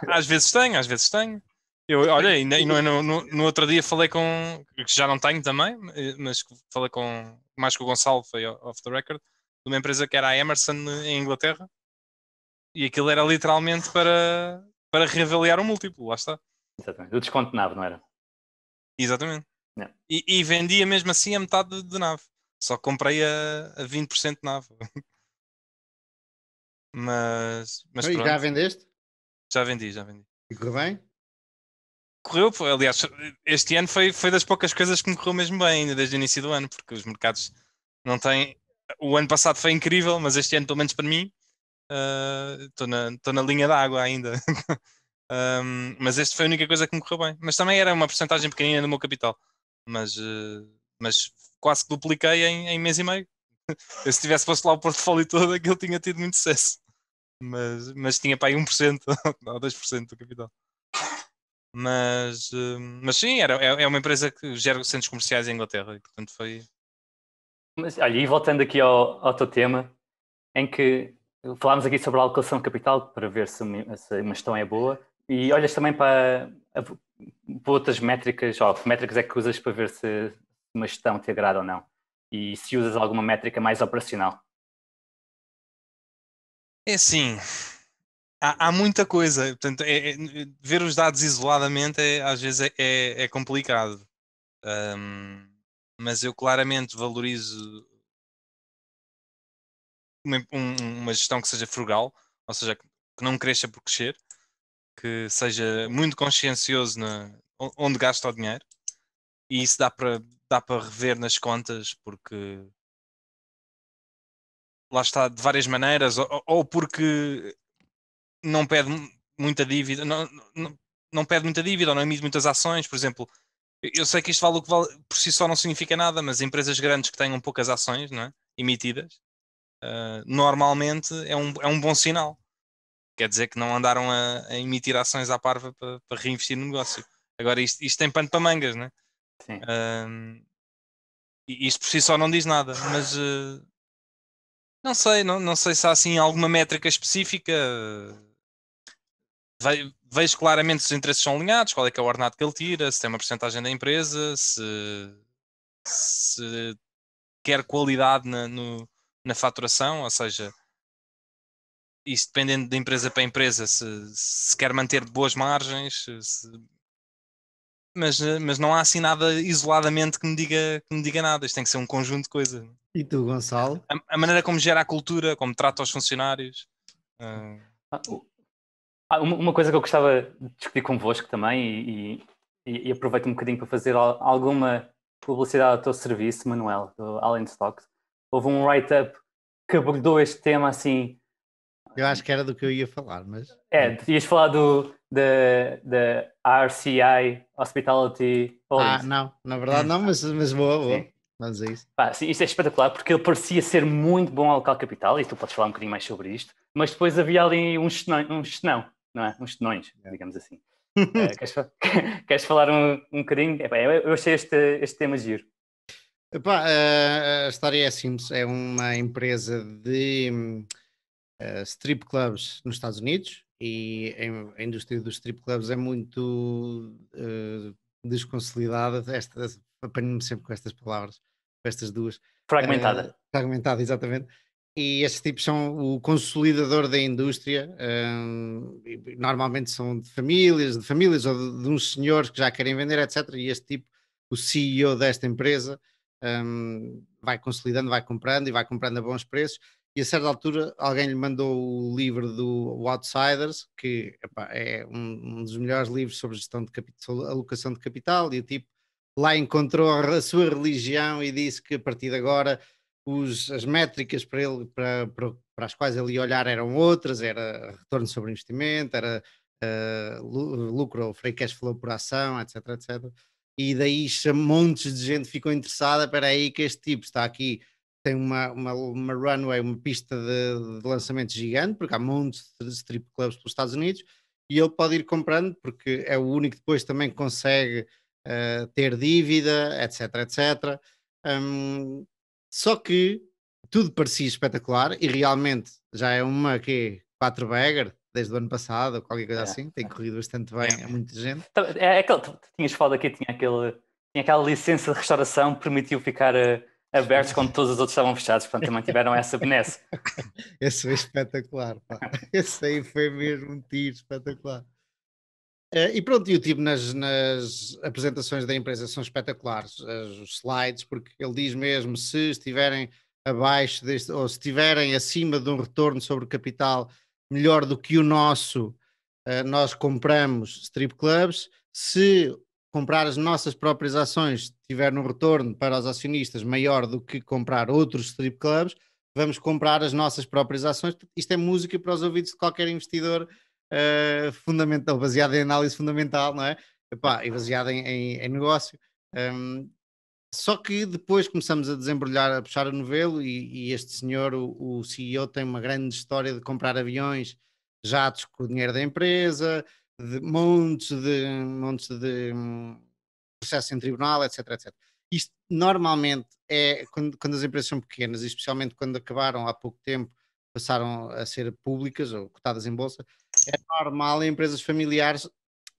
Speaker 2: não às vezes tenho, às vezes tenho. Eu, olha, e é no, no, no, outro dia falei com, que já não tenho também, mas falei com, mais que o Gonçalo, foi off the record, de uma empresa que era a Emerson em Inglaterra, e aquilo era literalmente para, para reavaliar o um múltiplo, lá está. Exatamente, o desconto nave, não era? Exatamente. E, e, vendia mesmo assim a metade de nave. Só comprei a, a 20% de nave. *laughs* mas. mas e já vendeste? Já vendi, já vendi. E correu bem? Correu, aliás, este ano foi, foi das poucas coisas que me correu mesmo bem, ainda desde o início do ano, porque os mercados não têm. O ano passado foi incrível, mas este ano, pelo menos para mim, eh, estou uh, na, na linha d'água ainda. um, *laughs* mas este foi a única coisa que me correu bem. Mas também era uma porcentagem pequenina do meu capital mas, eh, mas quase que dupliquei em, em mês e meio. *laughs* Eu, se tivesse posto lá o portfólio todo, aquilo tinha tido muito sucesso. Mas, mas tinha para aí 1% *laughs* ou 2% do capital. Mas, eh, mas sim, era, é, é uma empresa que gera centros comerciais em Inglaterra e, portanto, foi. Mas, olha, e voltando
Speaker 3: aqui ao, ao teu tema, em que falámos aqui sobre a alocação de capital para ver se uma, gestão é boa e olhas também para, para outras métricas, ó, que métricas é que usas para ver se uma gestão te agrada ou não? E se usas alguma métrica mais operacional?
Speaker 2: É sim, há, há muita coisa. Portanto, é, é, ver os dados isoladamente é, às vezes é, é, é complicado. Um, mas eu claramente valorizo uma, um, uma, gestão que seja frugal, ou seja, que não cresça por crescer que seja muito consciencioso na, onde gasta o dinheiro e isso dá para dá para rever nas contas porque lá está de várias maneiras ou, ou porque não pede muita dívida não, não, não pede muita dívida ou não emite muitas ações por exemplo eu sei que isto vale o que vale por si só não significa nada mas empresas grandes que tenham poucas ações não é? emitidas uh, normalmente é um, é um bom sinal quer dizer que não andaram a, a emitir ações à parva para, para reinvestir no negócio. Agora, isto, isto tem pano para mangas, né? Sim. Um, isto por si só não diz nada, mas uh, não sei, não, não sei se há assim alguma métrica específica. Ve vejo claramente se os interesses são alinhados, qual é que é o ordenado que ele tira, se tem uma porcentagem da empresa, se, se quer qualidade na, no, na faturação, ou seja, isso dependendo de empresa para empresa, se, se quer manter boas margens, se... mas, mas não há assim nada isoladamente que me, diga, que me diga nada, isto tem que ser um conjunto de coisas. E tu, Gonçalo? A, a maneira como gera a cultura, como trata os funcionários. Uh...
Speaker 3: Ah, uma, uma, coisa que eu gostava de discutir convosco também, e, e, e aproveito um bocadinho para fazer alguma publicidade ao teu serviço, Manuel, do Allen Stocks. Houve um write-up que abordou este tema assim
Speaker 1: eu acho que era do que eu ia falar, mas.
Speaker 3: É, ias falar do da RCI Hospitality Holdings. Ah, não, na verdade não, mas, mas boa, boa. Sim. Vamos a isso. Pá, sim, isto é espetacular porque ele parecia ser muito bom ao local capital, e tu podes falar um bocadinho mais sobre isto, mas depois havia ali uns senão, uns não é? Uns senões, é. digamos assim. Eh, *laughs* queres, *laughs* queres, falar um, um bocadinho? Epá, eu achei este, este tema giro.
Speaker 1: Epá, eh, a história é simples, é uma empresa de hum, eh, strip clubs nos Estados Unidos e a indústria dos strip clubs é muito uh, desconsolidada, esta, apanho-me sempre com estas palavras, com estas duas. Fragmentada. Uh, fragmentada, exatamente. E estes tipos são o consolidador da indústria, um, normalmente são de famílias, de famílias ou de, de uns senhores que já querem vender, etc. E este tipo, o CEO desta empresa, um, vai consolidando, vai comprando e vai comprando a bons preços e a certa altura alguém lhe mandou o livro do Outsiders, que epá, é um, um, dos melhores livros sobre gestão de capital, alocação de capital, e o tipo lá encontrou a sua religião e disse que a partir de agora os, as métricas para, ele, para, para, para, as quais ele ia olhar eram outras, era retorno sobre investimento, era uh, lucro ou free cash flow por ação, etc, etc. E daí montes de gente ficou interessada, espera aí que este tipo está aqui tem uma, uma, uma, runway, uma pista de, de lançamento gigante, porque há muitos strip clubs pelos Estados Unidos, e ele pode ir comprando, porque é o único que depois também consegue uh, ter dívida, etc, etc. Um, só que tudo parecia espetacular, e realmente já é uma que 4 bagger, desde o ano passado, ou qualquer coisa é, assim, tem corrido bastante bem é. a muita gente.
Speaker 3: Então, é, aquele, tu, tinhas falado aqui, tinha, aquele, tinha aquela licença de restauração, permitiu ficar... Uh abertos quando todos os outros estavam fechados, portanto também tiveram essa benesse.
Speaker 1: *laughs* Esse foi espetacular, pá. *laughs* Esse aí foi mesmo um tiro espetacular. Eh, e pronto, e o tipo nas, nas apresentações da empresa são espetaculares, os slides, porque ele diz mesmo, se estiverem abaixo deste, ou se estiverem acima de um retorno sobre capital melhor do que o nosso, eh, nós compramos strip clubs, se comprar as nossas próprias ações tiver um retorno para os acionistas maior do que comprar outros strip clubs, vamos comprar as nossas próprias ações. Isto é música para os ouvidos de qualquer investidor uh, fundamental, baseado em análise fundamental, não é? Epá, e baseado em, em, em negócio. Um, só que depois começamos a desembrulhar, a puxar o novelo, e, e este senhor, o, o CEO, tem uma grande história de comprar aviões jatos com o dinheiro da empresa, de montes de, montes de hum, processo em tribunal, etc, etc. Isto normalmente é, quando, quando as empresas são pequenas, especialmente quando acabaram há pouco tempo, passaram a ser públicas ou cotadas em bolsa, é normal em empresas familiares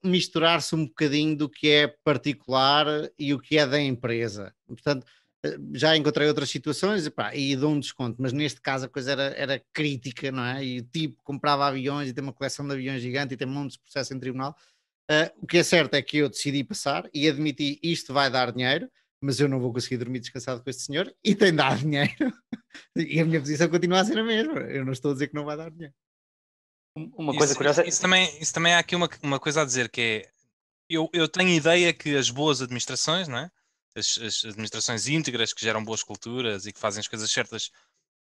Speaker 1: misturar-se um bocadinho do que é particular e o que é da empresa. Portanto, eh, já encontrei outras situações e, pá, e dou um desconto, mas neste caso a coisa era, era crítica, não é? E o tipo comprava aviões e tem uma coleção de aviões gigante e tem montes de processo em tribunal. Uh, o que é certo é que eu decidi passar e admiti isto vai dar dinheiro, mas eu não vou conseguir dormir descansado com este senhor e tem dado *laughs* dinheiro. e a minha posição continua a ser a mesma. Eu não estou a dizer que não vai dar dinheiro.
Speaker 2: Uma coisa isso, curiosa. É isso também, isso também há aqui uma, uma coisa a dizer que é. Eu, eu tenho ideia que as boas administrações, não é? as, as, administrações íntegras que geram boas culturas e que fazem as coisas certas,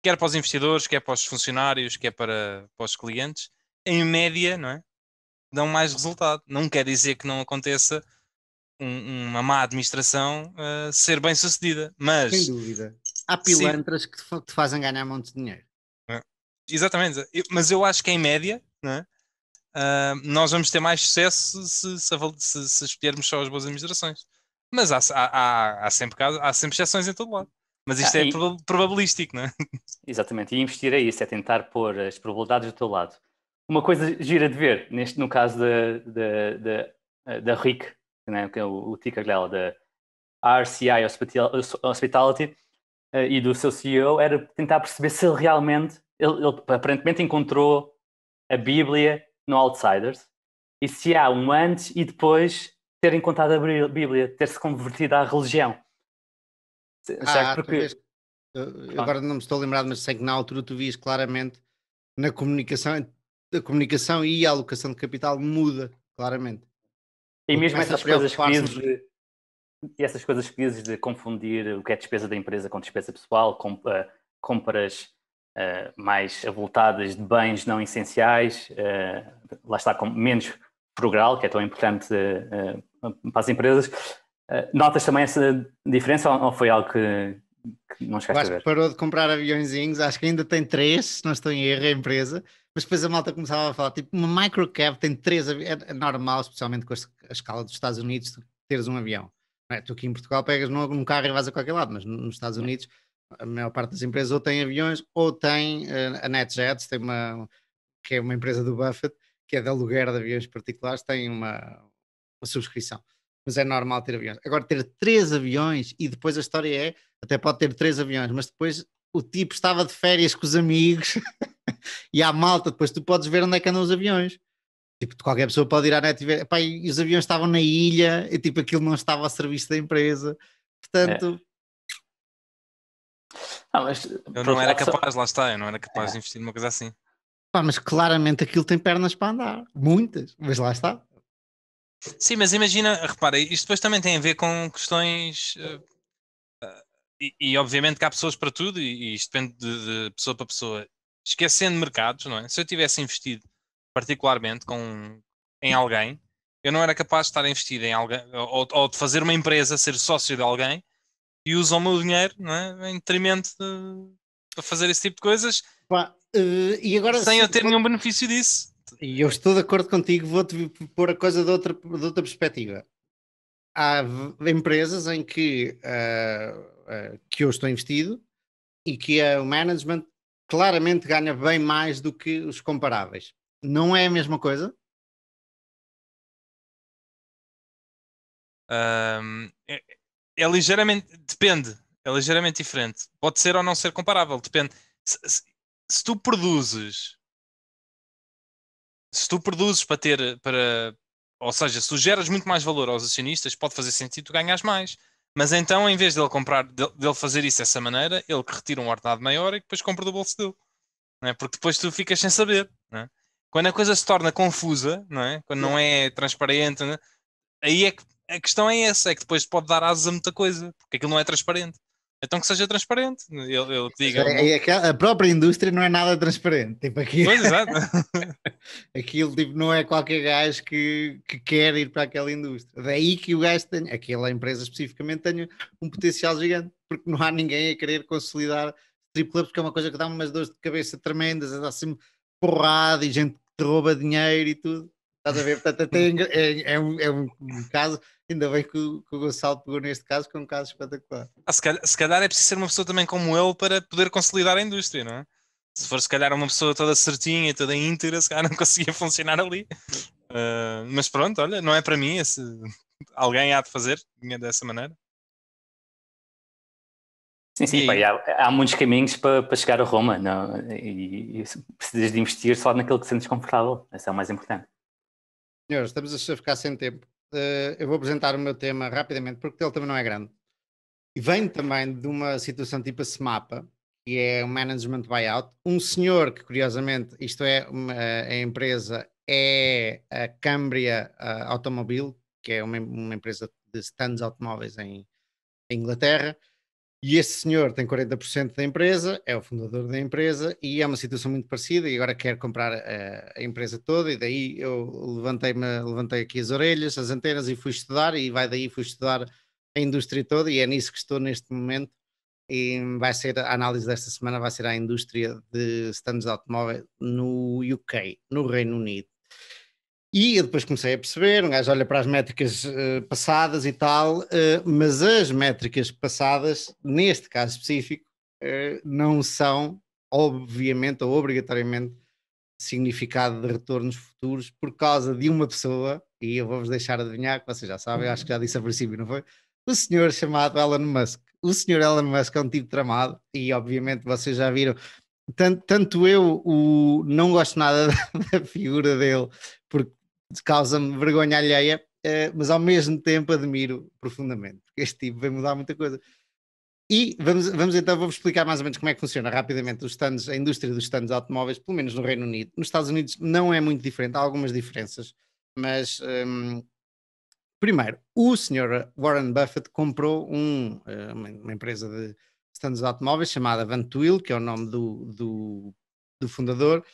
Speaker 2: quer para os investidores, quer para os funcionários, quer para, para os clientes, em média, não é? Dão mais resultado. Não quer dizer que não aconteça um, uma má administração uh, ser bem sucedida, mas. Sem dúvida.
Speaker 1: Há pilantras sim. que te fazem ganhar um monte de dinheiro.
Speaker 2: É. Exatamente, mas eu acho que em média, não é? Uh, nós vamos ter mais sucesso se, se, se, se escolhermos só as boas administrações. Mas há, há, há, sempre casos, há sempre exceções em todo lado. Mas isto ah, é e... probabilístico, não é?
Speaker 3: Exatamente, e investir é isso, é tentar pôr as probabilidades do teu lado. Uma coisa gira de ver, neste, no caso eh, da, da, RIC, né, que é o, o ticker dela, da RCI Hospitality, eh, e do seu CEO, era tentar perceber se ele realmente, ele, ele aparentemente encontrou a Bíblia no Outsiders, e se há um antes e depois ter encontrado a Bíblia, ter se
Speaker 1: convertido à religião. Ah, porque... vês, agora não me estou lembrado, mas sei que na altura tu vias claramente na comunicação, a comunicação e a alocação de capital muda claramente. E mesmo essas coisas que dizes de,
Speaker 3: e essas coisas que dizes de confundir o que é despesa da empresa com despesa pessoal, com, uh, compras uh, mais avultadas de bens não essenciais, uh, lá está com menos frugal, que é tão importante para as empresas. Eh, notas também essa diferença ou foi algo que, que não chegaste acho a ver? Que
Speaker 1: parou de comprar aviãozinhos, acho que ainda tem três, se não estou em erro, a empresa. Mas depois a malta começava a falar, tipo, uma cab tem três aviões, é, é normal, especialmente com a escala dos Estados Unidos, teres um avião. É? Tu aqui em Portugal pegas num, carro e vais a qualquer lado, mas nos Estados Unidos a maior parte das empresas ou tem aviões ou tem eh, a NetJets, tem uma, que é uma empresa do Buffett, que é de aluguer de aviões particulares, tem uma, uma subscrição. Mas é normal ter aviões. Agora, ter três aviões e depois a história é, até pode ter três aviões, mas depois o tipo estava de férias com os amigos *laughs* e à malta, depois tu podes ver onde é que andam os aviões. Tipo, qualquer pessoa pode ir à net e ver, epá, e os aviões estavam na ilha, e tipo, aquilo não estava ao serviço da empresa. Portanto, é.
Speaker 2: Ah, mas, eu não era capaz, lá está, eu não era capaz é. de investir numa coisa assim.
Speaker 1: Pá, mas claramente aquilo tem pernas para andar, muitas, mas lá está.
Speaker 2: Sim, mas imagina, repara, isto depois também tem a ver com questões. Uh, e, e, obviamente que há pessoas para tudo, e, e isto depende de, de, pessoa para pessoa. Esquecendo mercados, não é? Se eu tivesse investido particularmente com, em alguém, eu não era capaz de estar investido em alguém, ou, ou de fazer uma empresa, ser sócio de alguém, e uso o meu dinheiro, não é? Em detrimento de, para fazer esse tipo de coisas. Pá,
Speaker 1: uh, e
Speaker 2: agora, sem eu ter nenhum benefício disso. E
Speaker 1: eu estou de acordo contigo, vou-te pôr a coisa de outra, de outra perspectiva. Há empresas em que, uh, uh, que eu estou investido e que o management claramente ganha bem mais do que os comparáveis. Não é a mesma
Speaker 2: coisa? Um, é, é, ligeiramente. Depende. É ligeiramente diferente. Pode ser ou não ser comparável. Depende. Se, se, se tu produzes se tu produzes para ter, para, ou seja, se tu geras muito mais valor aos acionistas, pode fazer sentido tu ganhas mais. Mas então, em vez dele comprar, dele fazer isso dessa maneira, ele retira um ordenado maior e depois compra do bolso dele. Não é? Porque depois tu ficas sem saber. Não é? Quando a coisa se torna confusa, não é? quando não é transparente, não é? aí é que a questão é essa: é que depois pode dar asas a muita coisa, porque aquilo não é transparente. Então que seja transparente. Né? Ele, ele diga. É,
Speaker 1: é a própria indústria não é nada transparente. Tipo, aqui... Pois, exato.
Speaker 2: *laughs* aquilo tipo,
Speaker 1: não é qualquer gajo que, que quer ir para aquela indústria. Daí que o gajo tenha, aquela empresa especificamente, tenha um potencial gigante, porque não há ninguém a querer consolidar triplo porque é uma coisa que dá-me umas dores de cabeça tremendas, é assim porrada e gente que te rouba dinheiro e tudo. Estás a ver? Portanto, até é, é, é, um, é um caso, ainda bem que o, que o Gonçalo pegou neste caso, que é um caso espetacular.
Speaker 2: Ah, se, calhar, se, calhar, é preciso ser uma pessoa também como ele para poder consolidar a indústria, não é? Se for, se calhar, uma pessoa toda certinha, toda íntegra, se calhar não *laughs* conseguia funcionar ali. Uh, mas pronto, olha, não é para mim. Esse... Alguém há de fazer dessa maneira.
Speaker 3: Sim, sim, e... há, há, muitos caminhos para, para chegar a Roma não? e, e precisas de investir só naquilo que sentes confortável, esse é o mais importante
Speaker 1: senhores, estamos a ficar sem tempo. Uh, eu vou apresentar o meu tema rapidamente, porque ele também não é grande. E vem também de uma situação tipo a SMAPA, que é um management buyout. Um senhor que, curiosamente, isto é, uma, a empresa é a Cambria eh, Automobile, que é uma, uma empresa de stands automóveis em, em Inglaterra. E esse senhor tem 40% da empresa, é o fundador da empresa e é uma situação muito parecida e agora quer comprar a, eh, a empresa toda e daí eu levantei, levantei aqui as orelhas, as antenas e fui estudar e vai daí fui estudar a indústria toda e é nisso que estou neste momento e vai ser, a análise desta semana vai ser a indústria de stands de automóvel no UK, no Reino Unido. E eu depois comecei a perceber, um gajo olha para as métricas uh, passadas e tal, uh, mas as métricas passadas, neste caso específico, uh, não são, obviamente ou obrigatoriamente, significado de retornos futuros por causa de uma pessoa, e eu vou-vos deixar adivinhar, que vocês já sabem, uhum. acho que já disse a princípio, não foi? O senhor chamado Elon Musk. O senhor Elon Musk é um tipo tramado, e obviamente vocês já viram. Tanto, tanto eu o, não gosto nada da, *laughs* da figura dele, porque causa-me vergonha alheia, eh, mas ao mesmo tempo admiro profundamente, porque este tipo vai mudar muita coisa. E vamos, vamos então, vou explicar mais ou menos como é que funciona rapidamente os stands, a indústria dos stands automóveis, pelo menos no Reino Unido. Nos Estados Unidos não é muito diferente, há algumas diferenças, mas um, ehm, primeiro, o senhor Warren Buffett comprou um, eh, uma empresa de stands automóveis chamada Van Tuyl, que é o nome do, do, do fundador,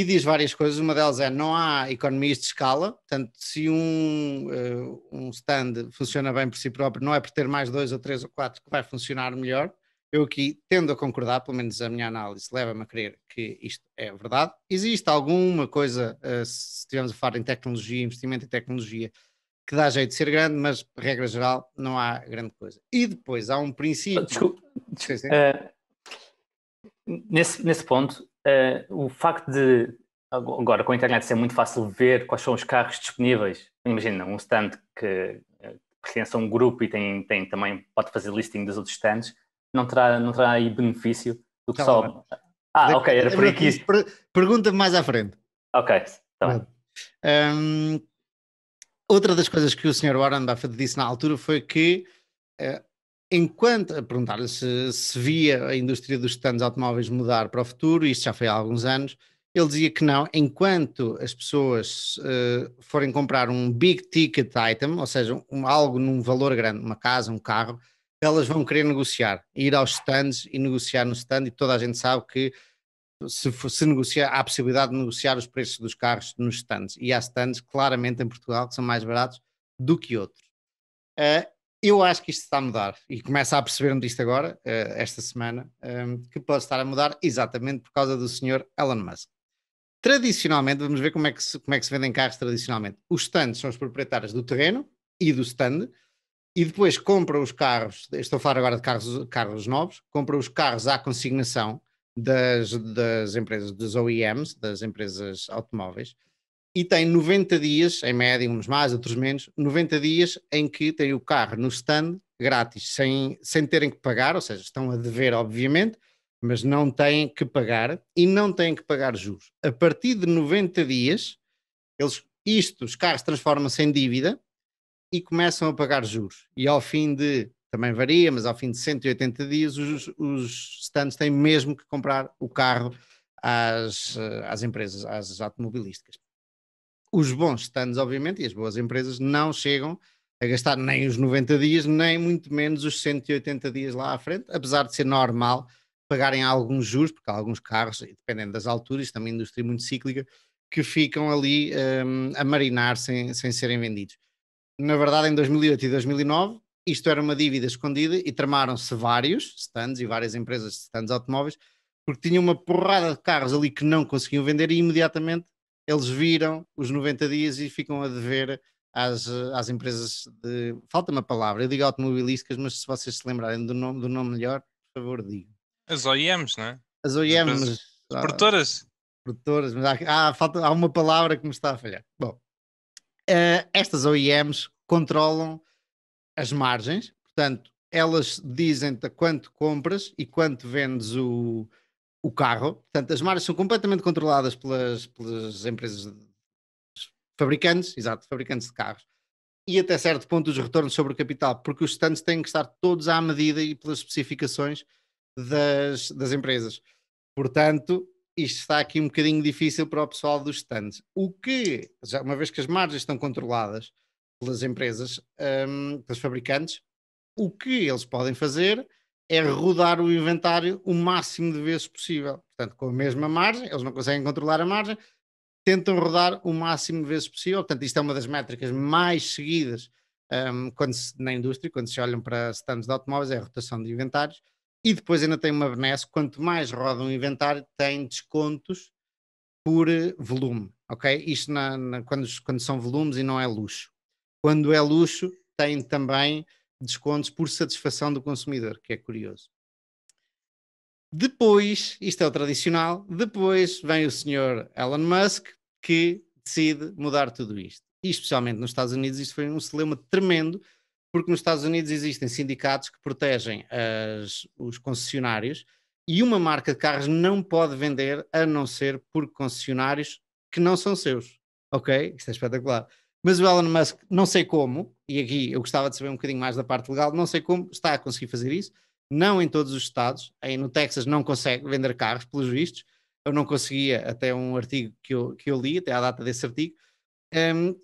Speaker 1: e diz várias coisas. Uma delas é não há economias de escala, portanto, se um, uh, um stand funciona bem por si próprio, não é por ter mais dois ou três ou quatro que vai funcionar melhor. Eu aqui tendo a concordar, pelo menos a minha análise leva-me a crer que isto é verdade. Existe alguma coisa, uh, se estivermos a falar em tecnologia, investimento em tecnologia, que dá jeito de ser grande, mas regra geral não há grande coisa. E depois há um princípio. Desculpe, Uh,
Speaker 3: nesse, nesse ponto, uh, o facto de, agora com a internet ser muito fácil ver quais são os carros disponíveis, imagina um stand que uh, pertence a um grupo e tem, tem também, pode fazer listing dos outros stands, não terá, não terá aí benefício do que só...
Speaker 1: Ah, ok, era por aqui. Pergunta mais à frente.
Speaker 3: Ok, está
Speaker 1: Um, outra das coisas que o Sr. Warren Buffett disse na altura foi que eh, enquanto a perguntar-lhe se, se, via a indústria dos stands automóveis mudar para o futuro, isso já foi há alguns anos, ele dizia que não, enquanto as pessoas uh, forem comprar um big ticket item, ou seja, um, algo num valor grande, uma casa, um carro, elas vão querer negociar, ir aos stands e negociar no stand, e toda a gente sabe que se, se negociar, há a possibilidade de negociar os preços dos carros nos stands, e há stands claramente em Portugal que são mais baratos do que outros. Uh, eu acho que isto está a mudar e começa a perceber-me disto agora, eh, esta semana, ehm, que pode estar a mudar exatamente por causa do senhor Elon Musk. Tradicionalmente, vamos ver como é que se, como é que se vendem carros tradicionalmente. Os stands são os proprietários do terreno e do stand e depois compram os carros, estou a falar agora de carros, carros novos, compram os carros à consignação das, das empresas, dos OEMs, das empresas automóveis, e tem 90 dias, em média, uns mais, outros menos, 90 dias em que têm o carro no stand grátis, sem, sem terem que pagar, ou seja, estão a dever, obviamente, mas não têm que pagar e não têm que pagar juros. A partir de 90 dias, eles, isto, os carros transformam-se em dívida e começam a pagar juros. E ao fim de, também varia, mas ao fim de 180 dias, os, os stands têm mesmo que comprar o carro às, às empresas, às automobilísticas os bons stands, obviamente, e as boas empresas não chegam a gastar nem os 90 dias, nem muito menos os 180 dias lá à frente, apesar de ser normal pagarem alguns juros, porque há alguns carros, dependendo das alturas, também indústria muito cíclica, que ficam ali um, a marinar sem, sem serem vendidos. Na verdade, em 2008 e 2009, isto era uma dívida escondida e tramaram-se vários stands e várias empresas de stands automóveis, porque tinham uma porrada de carros ali que não conseguiam vender e imediatamente eles viram os 90 dias e ficam a dever às, às empresas de. Falta-me a palavra, eu digo automobilísticas, mas se vocês se lembrarem do nome, do nome melhor, por favor, digam.
Speaker 2: As OEMs, não é? As OEMs. As, as ah,
Speaker 1: produtoras. Produtoras, mas há, há, falta, há uma palavra que me está a falhar. Bom, uh, estas OEMs controlam as margens, portanto, elas dizem-te quanto compras e quanto vendes o, o carro. Portanto, as margens são completamente controladas pelas, pelas empresas fabricantes, exato, fabricantes de carros. E até certo ponto os retornos sobre o capital, porque os stands têm que estar todos à medida e pelas especificações das, das empresas. Portanto, isto está aqui um bocadinho difícil para o pessoal dos stands. O que, já uma vez que as margens estão controladas pelas empresas, um, pelos fabricantes, o que eles podem fazer é rodar o inventário o máximo de vezes possível. Portanto, com a mesma margem, eles não conseguem controlar a margem, tentam rodar o máximo de vezes possível. Portanto, isto é uma das métricas mais seguidas um, quando se, na indústria, quando se olham para stands de automóveis, é a rotação de inventários. E depois ainda tem uma benesse, quanto mais roda um inventário, tem descontos por eh, volume, ok? Isto na, na, quando, quando são volumes e não é luxo. Quando é luxo, tem também descontos por satisfação do consumidor, que é curioso. Depois, isto é o tradicional, depois vem o senhor Elon Musk que decide mudar tudo isto. E especialmente nos Estados Unidos, isto foi um celeuma tremendo, porque nos Estados Unidos existem sindicatos que protegem as, os concessionários e uma marca de carros não pode vender a não ser por concessionários que não são seus. Ok? Isto é espetacular. Mas o Elon Musk, não sei como, e aqui eu gostava de saber um bocadinho mais da parte legal, não sei como está a conseguir fazer isso, não em todos os estados, aí no Texas não consegue vender carros, pelos vistos, eu não conseguia até um artigo que eu, que eu li, até à data desse artigo, um,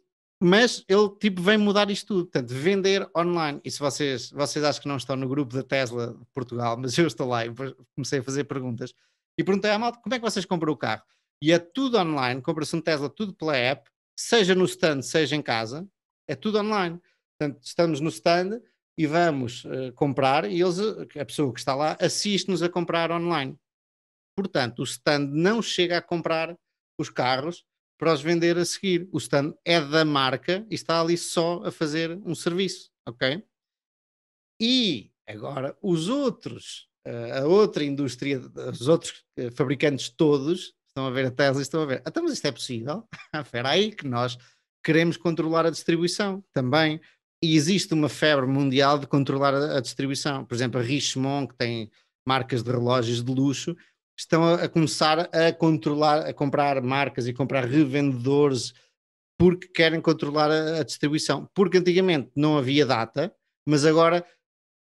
Speaker 1: mas ele tipo vem mudar isto tudo, portanto, vender online, e se vocês, vocês acham que não estão no grupo da Tesla de Portugal, mas eu estou lá e comecei a fazer perguntas, e perguntei à malta, como é que vocês compram o carro? E é tudo online, compra-se um Tesla tudo pela app, seja no stand, seja em casa, é tudo online. Portanto, estamos no stand e vamos uh, comprar e eles, a pessoa que está lá assiste-nos a comprar online. Portanto, o stand não chega a comprar os carros para os vender a seguir. O stand é da marca e está ali só a fazer um serviço, ok? E agora os outros, eh, a outra indústria, os outros eh, fabricantes todos, estão a ver a Tesla e estão a ver, ah, então, mas isto é possível? *laughs* Espera aí que nós queremos controlar a distribuição também, e existe uma febre mundial de controlar a, a distribuição. Por exemplo, a Richemont, que tem marcas de relógios de luxo, estão a, a, começar a controlar, a comprar marcas e comprar revendedores porque querem controlar a, a distribuição. Porque antigamente não havia data, mas agora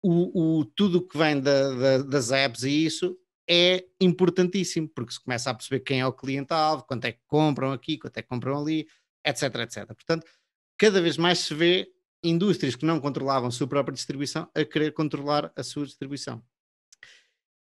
Speaker 1: o, o tudo o que vem da, da, das apps e isso é importantíssimo, porque se começa a perceber quem é o cliente-alvo, quanto é que compram aqui, quanto é que compram ali, etc, etc. Portanto, cada vez mais se vê indústrias que não controlavam a sua própria distribuição a querer controlar a sua distribuição.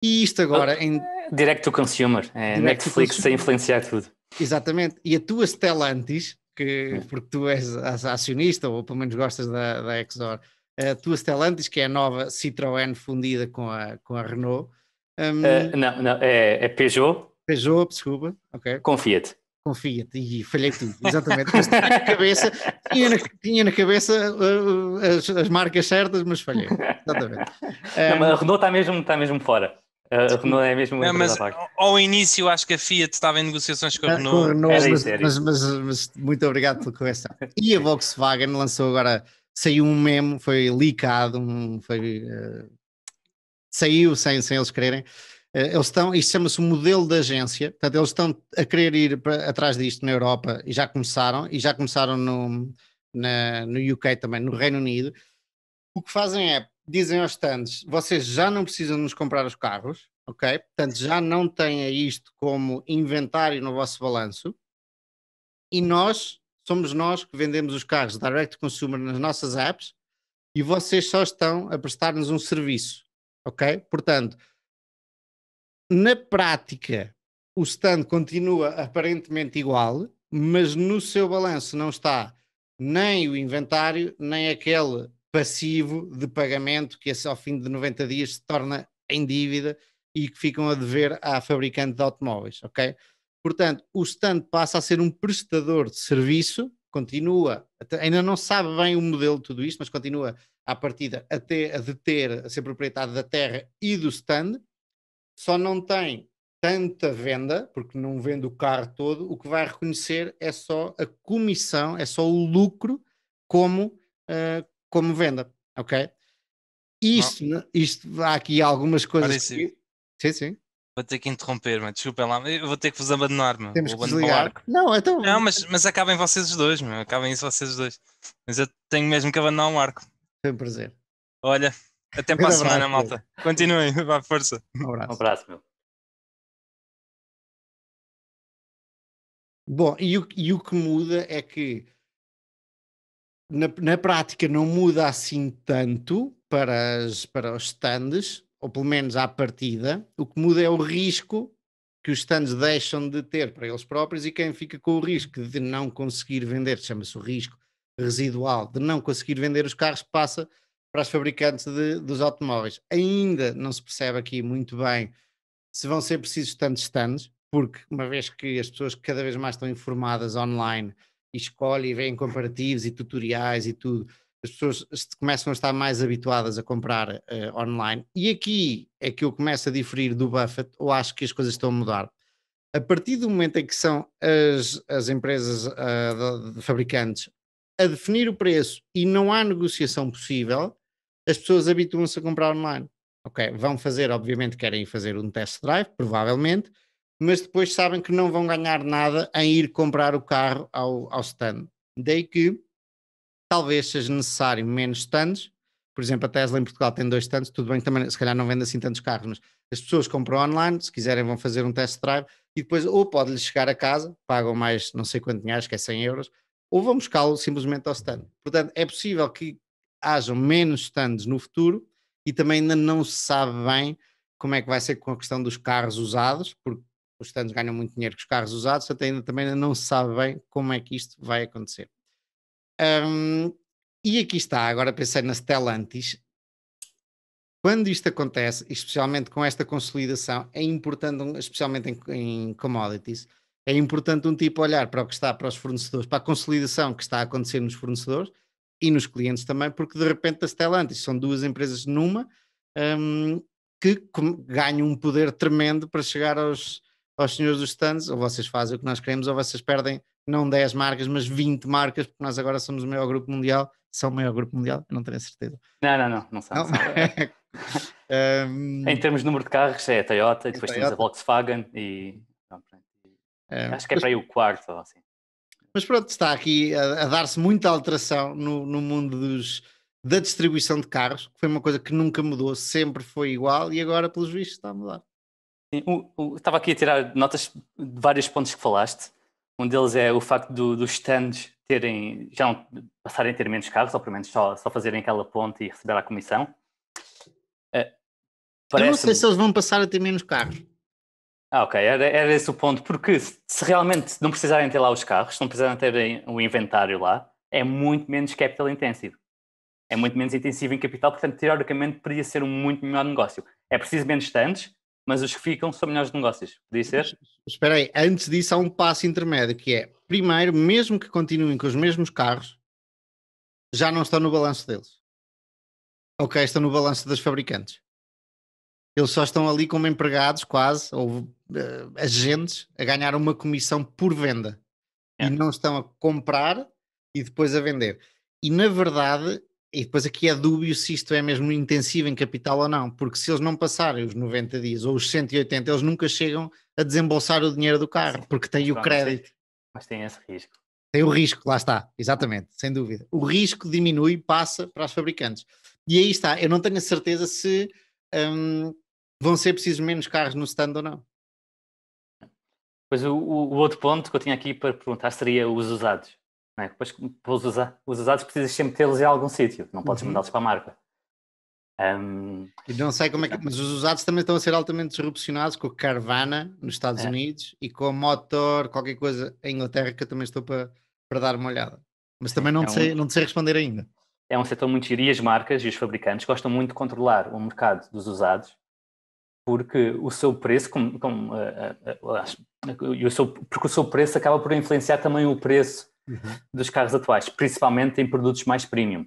Speaker 1: E isto agora ah, em.
Speaker 3: Direct to consumer, é, Netflix consumer. a influenciar tudo.
Speaker 1: Exatamente. E a tua Stellantis, que, é. porque tu és acionista ou pelo menos gostas da, da Exor, a tua Stellantis, que é a nova Citroën fundida com a, com a Renault. Um... Uh, ah, não, não, é, é Peugeot. Peugeot, desculpa. Okay. Confia-te confia-te, e falhei tudo, exatamente. Mas tinha na cabeça, tinha na, tinha na cabeça uh, as, as, marcas certas, mas falhei. Exatamente. Não, um, mas a Renault
Speaker 3: está mesmo, está mesmo fora. A Renault é mesmo não, mas
Speaker 2: ao início acho que a Fiat estava em negociações com a Renault. Ah, com a Renault mas, mas, mas,
Speaker 1: mas, muito obrigado pela correção. E a Volkswagen lançou agora, saiu um meme, foi licado um, foi, uh, saiu sem, sem eles quererem, eh, eles estão, isto chama-se o modelo da agência, portanto, eles estão a querer ir para, atrás disto na Europa e já começaram, e já começaram no, na, no UK também, no Reino Unido. O que fazem é, dizem aos stands, vocês já não precisam nos comprar os carros, ok? Portanto, já não tenha isto como inventário no vosso balanço, e nós, somos nós que vendemos os carros direct consumer nas nossas apps e vocês só estão a prestar-nos um serviço, ok? Portanto, na prática, o stand continua aparentemente igual, mas no seu balanço não está nem o inventário, nem aquele passivo de pagamento que ao fim de 90 dias se torna em dívida e que ficam a dever à fabricante de automóveis, ok? Portanto, o stand passa a ser um prestador de serviço, continua, ainda não sabe bem o modelo de tudo isto, mas continua à partida a, ter, a deter, a ser proprietário da terra e do stand, só não tem tanta venda, porque não vende o carro todo, o que vai reconhecer é só a comissão, é só o lucro como, uh, como venda, ok? Isto, não. isto, há aqui algumas coisas Parece...
Speaker 2: que... Sim, sim. Vou ter que interromper, mas desculpem lá, eu vou ter que vos abandonar, me Temos vou que desligar.
Speaker 1: Não, então... Não,
Speaker 2: mas, mas acabem vocês os dois, meu. acabem isso vocês os dois. Mas eu tenho mesmo que abandonar o Marco. Foi um prazer. Olha, até para a semana, malta. Continuem, vá, força. Um abraço. Um abraço, meu.
Speaker 1: Bom, e o, e o que muda é que na, na prática não muda assim tanto para, as, para os stands, ou pelo menos à partida. O que muda é o risco que os stands deixam de ter para eles próprios e quem fica com o risco de não conseguir vender, chama-se o risco residual, de não conseguir vender os carros, passa para os fabricantes de, dos automóveis. Ainda não se percebe aqui muito bem se vão ser precisos tantos stands, porque uma vez que as pessoas cada vez mais estão informadas online e escolhem e veem comparativos e tutoriais e tudo, as pessoas começam a estar mais habituadas a comprar uh, online. E aqui é que eu começo a diferir do Buffett, ou acho que as coisas estão a mudar. A partir do momento em que são as, as empresas uh, de, de fabricantes a definir o preço e não há negociação possível, as pessoas habituam-se a comprar online. Ok, vão fazer, obviamente, querem fazer um test drive, provavelmente, mas depois sabem que não vão ganhar nada em ir comprar o carro ao, ao stand. Daí que talvez seja necessário menos stands. Por exemplo, a Tesla em Portugal tem dois stands, tudo bem que também, se calhar não vende assim tantos carros, mas as pessoas compram online, se quiserem vão fazer um test drive e depois ou pode lhes chegar a casa, pagam mais não sei quanto dinheiro, acho que é 100 euros, ou vão buscá-lo simplesmente ao stand. Portanto, é possível que hajam menos stands no futuro e também ainda não se sabe bem como é que vai ser com a questão dos carros usados, porque os stands ganham muito dinheiro com os carros usados, até ainda também ainda não se sabe bem como é que isto vai acontecer. Um, e aqui está, agora pensei na Stellantis. Quando isto acontece, especialmente com esta consolidação, é importante, especialmente em, em commodities, é importante um tipo olhar para o que está para os fornecedores, para a consolidação que está a acontecer nos fornecedores, e nos clientes também, porque de repente a Stellantis são duas empresas numa um, que ganham um poder tremendo para chegar aos, aos senhores dos stands, ou vocês fazem o que nós queremos, ou vocês perdem não 10 marcas, mas 20 marcas, porque nós agora somos o maior grupo mundial, são o maior grupo mundial, não tenho certeza. Não, não, não, não são.
Speaker 3: *laughs* um... em termos de número de carros, é a Toyota, é depois Toyota. temos a Volkswagen e. e... Um... É. Acho que é para aí o quarto, assim.
Speaker 1: Mas pronto, está aqui a, a dar-se muita alteração no, no mundo dos, da distribuição de carros, que foi uma coisa que nunca mudou, sempre foi igual e agora, pelos vistos, está a mudar. Sim, o, o,
Speaker 3: estava aqui a tirar notas de vários pontos que falaste. Um deles é o facto dos do stands terem, já não, passarem a ter menos carros, ou pelo menos só, só fazerem aquela ponte e receber a comissão. Eh, Eu não sei se
Speaker 1: eles vão passar a ter menos carros.
Speaker 3: Ah, ok, era, era esse o ponto, porque se realmente não precisarem ter lá os carros, se não precisarem ter o inventário lá, é muito menos capital intensivo. É muito menos intensivo em capital, portanto, teoricamente, podia ser um muito melhor negócio. É preciso menos stands, mas os que ficam são melhores
Speaker 1: negócios. Podia ser? Espera aí, antes disso há um passo intermédio, que é, primeiro, mesmo que continuem com os mesmos carros, já não estão no balanço deles. Ok, estão no balanço das fabricantes. Eles só estão ali como empregados, quase, ou uh, agentes a ganhar uma comissão por venda é. e não estão a comprar e depois a vender. E na verdade, e depois aqui é dúbio se isto é mesmo intensivo em capital ou não, porque se eles não passarem os 90 dias ou os 180, eles nunca chegam a desembolsar o dinheiro do carro, porque têm o crédito. Mas tem esse risco. Tem o risco, lá está, exatamente, sem dúvida. O risco diminui, passa para os fabricantes. E aí está, eu não tenho a certeza se hum, vão ser precisos menos carros no stand ou não.
Speaker 3: Pois o, o, outro ponto que eu tinha aqui para perguntar seria os usados. Não é? Depois, os, usa, os usados precisas sempre tê-los em algum sítio, não podes uhum. mandá-los para a marca.
Speaker 1: Um... E não sei como é que. Mas os usados também estão a ser altamente disrupcionados com a Carvana nos Estados é. Unidos e com a Motor, qualquer coisa em Inglaterra, que eu também estou para, para dar uma olhada.
Speaker 3: Mas também não, é te um... sei,
Speaker 1: não te sei responder ainda.
Speaker 3: É um setor muito giro e as marcas e os fabricantes gostam muito de controlar o mercado dos usados porque o seu preço, como, como, uh, uh, seu, porque o seu preço acaba por influenciar também o preço uhum. dos carros atuais, principalmente em produtos mais premium.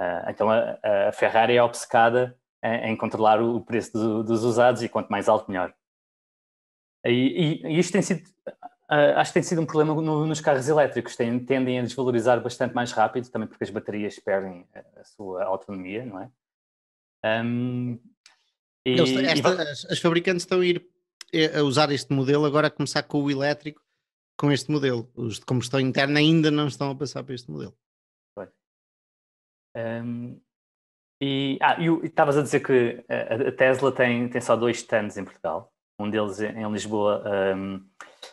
Speaker 3: Uh, então a, a, Ferrari é obcecada em, em controlar o preço do, dos usados e quanto mais alto, melhor. E, e, e isto tem sido, acho que tem sido um problema no, nos carros elétricos, tem, tendem a desvalorizar bastante mais rápido, também porque as baterias perdem a, a sua autonomia, não é?
Speaker 1: Um, ehm,
Speaker 3: e, Esta, e as,
Speaker 1: as, fabricantes estão a ir eh, a usar este modelo agora a começar com o elétrico com este modelo. Os de combustão interna ainda não estão a passar para este modelo.
Speaker 3: Um, e ah, estavas a dizer que eh, a, a, Tesla tem, tem só dois stands em Portugal, um deles em Lisboa, um,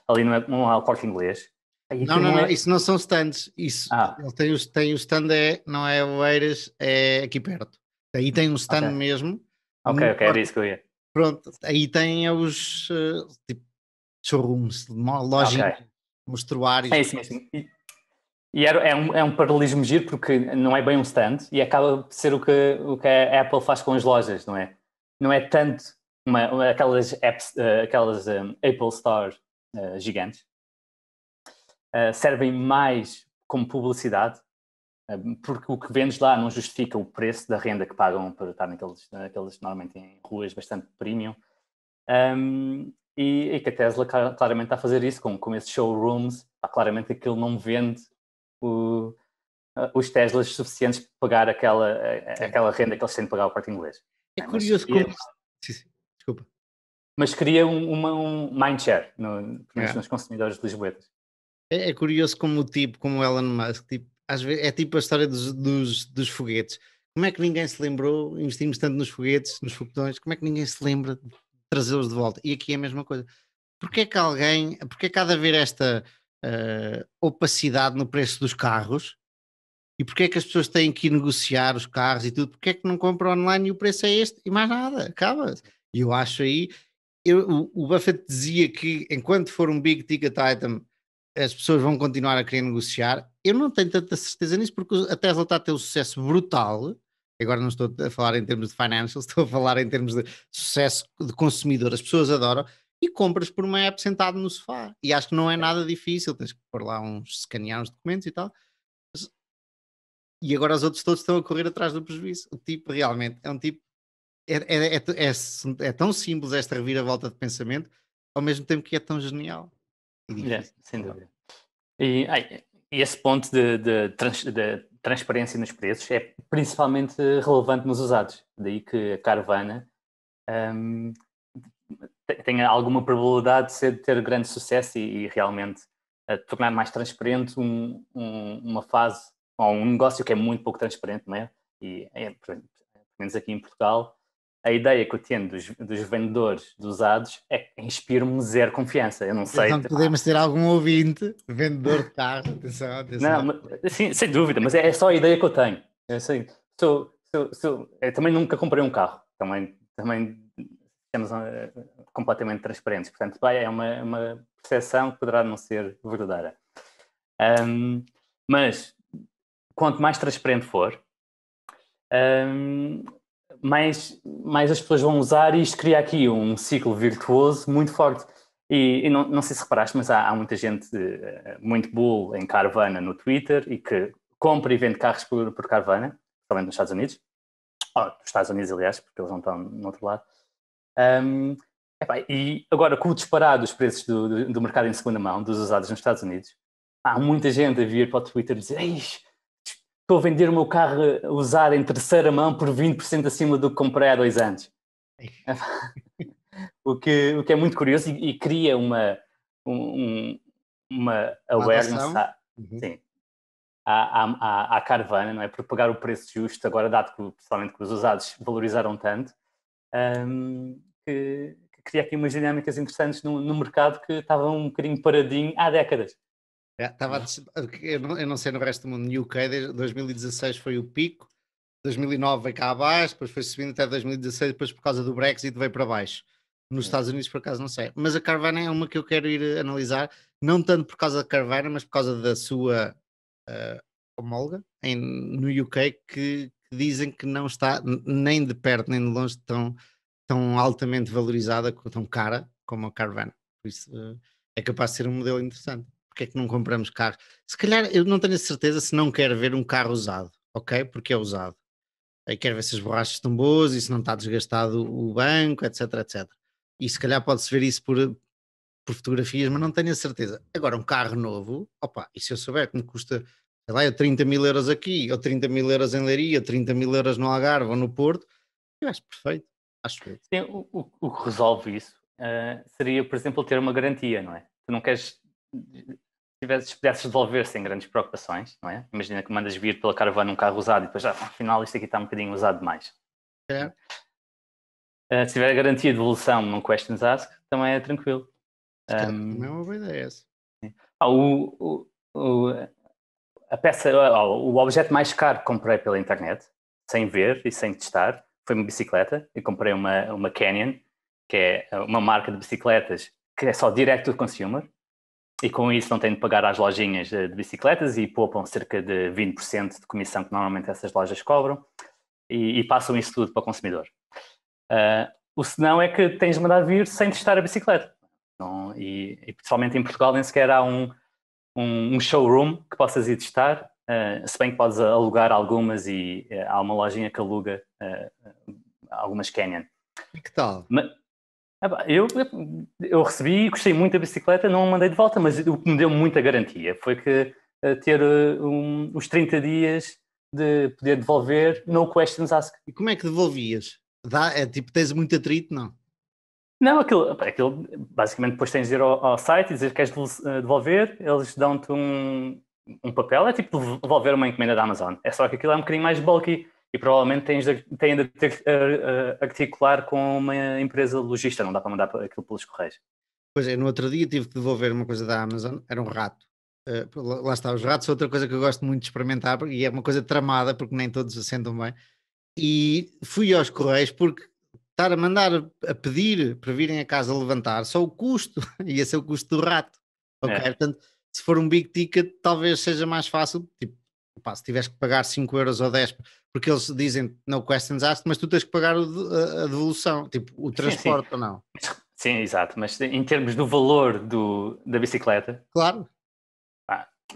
Speaker 3: ali no, no inglês. Ah, não, não, é... não, isso
Speaker 1: não são stands. Isso, ah. Ele tem, tem o stand, é, não é Oeiras, é aqui perto. Aí tem um stand okay. mesmo Ok, ok, era isso que eu ia. Pronto, aí tem os eh, tipo, showrooms, lojas, okay. mostruários. É isso mesmo. E,
Speaker 3: e é, um, é um paralelismo giro porque não é bem um stand e acaba por ser o que, o que a Apple faz com as lojas, não é? Não é tanto uma, uma aquelas, apps, uh, aquelas um, eh, Apple Store uh, gigantes. Uh, servem mais como publicidade porque o que vendes lá não justifica o preço da renda que pagam para estar naqueles, naqueles normalmente em ruas bastante premium. Um, e, e, que a Tesla claramente está a fazer isso com, com esses showrooms, pá, claramente aquilo não vende o, os Teslas suficientes para pagar aquela, aquela renda que eles têm de pagar ao parte inglês. É, curioso mas, como...
Speaker 1: Sim, sim. Desculpa.
Speaker 3: Mas cria um, uma, um mindshare, no, é. nos consumidores de Lisboetas.
Speaker 1: É, é curioso como o tipo, como o Elon Musk, tipo, às vezes, é tipo a história dos, dos, dos foguetes. Como é que ninguém se lembrou? Investimos tanto nos foguetes, nos foguetões, como é que ninguém se lembra de trazê-los de volta? E aqui é a mesma coisa. Porquê que alguém, porquê que há de haver esta uh, opacidade no preço dos carros? E porquê é que as pessoas têm que ir negociar os carros e tudo? Porquê é que não compram online e o preço é este? E mais nada, acaba-se. E eu acho aí, eu, o Buffett dizia que enquanto for um big ticket item, as pessoas vão continuar a querer negociar. Eu não tenho tanta certeza nisso, porque a Tesla está a ter um sucesso brutal. Agora não estou a falar em termos de financials, estou a falar em termos de sucesso de consumidor. As pessoas adoram e compras por uma app sentado no sofá. E acho que não é nada difícil, tens que pôr lá uns, escanear uns documentos e tal. E agora os outros todos estão a correr atrás do prejuízo. O tipo realmente é um tipo. É, é, é, é, é tão simples esta reviravolta de pensamento, ao mesmo tempo que é tão genial. Yeah, sem é dúvida. E,
Speaker 3: ai, esse ponto de, de, trans, de, transparência nos preços é principalmente relevante nos usados, daí que a Carvana um, tenha alguma probabilidade de, ser, de, ter grande sucesso e, e realmente eh, tornar mais transparente um, um, uma fase ou um negócio que é muito pouco transparente, não é? E, é, pelo menos aqui em Portugal, a ideia que eu tenho dos, dos vendedores de usados é que inspiro me zero confiança. Eu não sei. Então podemos ter
Speaker 1: algum ouvinte, vendedor de carro, atenção, atenção.
Speaker 3: Não, sim, sem dúvida, mas é, é, só a ideia que eu tenho. É eu, sei, sou, sou, sou, eu também nunca comprei um carro, também, também eh, completamente transparentes. Portanto, bem, é uma, uma percepção que poderá não ser verdadeira. Um, mas quanto mais transparente for, um, mais, mais as pessoas vão usar e isto cria aqui um ciclo virtuoso muito forte. E, e não, não, sei se reparaste, mas há, há muita gente eh, muito bull em Carvana no Twitter e que compra e vende carros por, por Carvana, também nos Estados Unidos, ou nos Estados Unidos, aliás, porque eles não estão no outro lado. Um, epá, e agora, com o disparado dos preços do, do, do, mercado em segunda mão, dos usados nos Estados Unidos, há muita gente a vir para o Twitter dizer: Eis, estou a vender o meu carro usado em terceira mão por 20% acima do que comprei há dois anos. *laughs* o, que, o que é muito curioso e, e cria uma, um, uma awareness à, uhum. sim, à, à, à, caravana, não é? Por pagar o preço justo, agora dado que, principalmente que os usados valorizaram tanto, um, que, que, cria aqui umas dinâmicas interessantes
Speaker 1: no, no mercado que estavam um bocadinho paradinho há décadas. É, tava eu, não, eu não sei no resto do mundo, no UK 2016 foi o pico, 2009 veio cá abaixo, depois foi subindo até 2016, depois por causa do Brexit veio para baixo. Nos Estados Unidos, por acaso, não sei. Mas a Carvana é uma que eu quero ir eh, analisar, não tanto por causa da Carvana, mas por causa da sua uh, homóloga em, no UK, que, que, dizem que não está nem de perto nem de longe tão, tão altamente valorizada, tão cara como a Carvana. Por isso uh, é capaz de ser um modelo interessante porque é que não compramos carros? Se calhar, eu não tenho a certeza se não quer ver um carro usado, ok? Porque é usado. Aí quer ver se as borrachas estão boas e se não está desgastado o banco, etc, etc. E se calhar pode-se ver isso por, por fotografias, mas não tenho a certeza. Agora, um carro novo, opa, e se eu souber que me custa, sei lá, 30 mil euros aqui, ou 30 mil euros em Leiria, 30 mil euros no Algarve ou no Porto, eu acho perfeito.
Speaker 3: Acho que... Sim, o, o, o, que resolve isso uh, seria, por exemplo, ter uma garantia, não é? Tu não queres tivesses, pudesses devolver sem grandes preocupações, não é? Imagina que mandas vir pela caravana um carro usado e depois, ah, afinal, isto aqui está um bocadinho usado demais. É. Uh, se tiver a garantia de devolução num questions ask, também é tranquilo. Um, também é uma boa ideia essa. Ah, o, o, o, a peça, o objeto mais caro que comprei pela internet, sem ver e sem testar, foi uma bicicleta. Eu comprei uma, uma Canyon, que é uma marca de bicicletas que é só direct to consumer e com isso não têm de pagar às lojinhas de bicicletas e poupam cerca de 20% de comissão que normalmente essas lojas cobram e, e passam isso tudo para o consumidor. Uh, o senão é que tens de mandar vir sem testar a bicicleta. Não, e, e principalmente em Portugal nem sequer há um, um, um showroom que possas ir testar, uh, se bem que podes alugar algumas e uh, há uma lojinha que aluga ah, algumas Canyon. E que tal? Mas, eu, eu recebi, gostei muito da bicicleta, não a mandei de volta, mas o que me deu muita garantia foi que eh, ter
Speaker 1: eh, um, os 30 dias de poder devolver, no questions asked. E como é que devolvias? Dá, é tipo, tens muito atrito, não?
Speaker 3: Não, aquilo, aquilo basicamente depois tens de ir ao, ao site e dizer que queres eh, devolver, eles dão-te um, um papel, é tipo devolver uma encomenda da Amazon. É só que aquilo é um bocadinho mais bulky e provavelmente tens de, têm de ter, uh, eh, eh, articular com uma empresa logista, não dá para mandar aquilo pelos correios.
Speaker 1: Pois é, no outro dia tive que devolver uma coisa da Amazon, era um rato. Uh, lá está, os ratos, outra coisa que eu gosto muito de experimentar, e é uma coisa tramada, porque nem todos assentam bem. E fui aos correios porque estar a mandar a pedir para virem a casa levantar, só o custo, *laughs* ia ser o custo do rato. Ok, é. portanto, se for um big ticket, talvez seja mais fácil, tipo, pá, se tiveres que pagar 5 euros ou 10, porque eles dizem no questions asked, mas tu tens que pagar a devolução, tipo o transporte sim, sim. ou não.
Speaker 3: *laughs* Sim, exato, mas em termos do valor do, da bicicleta.
Speaker 1: Claro.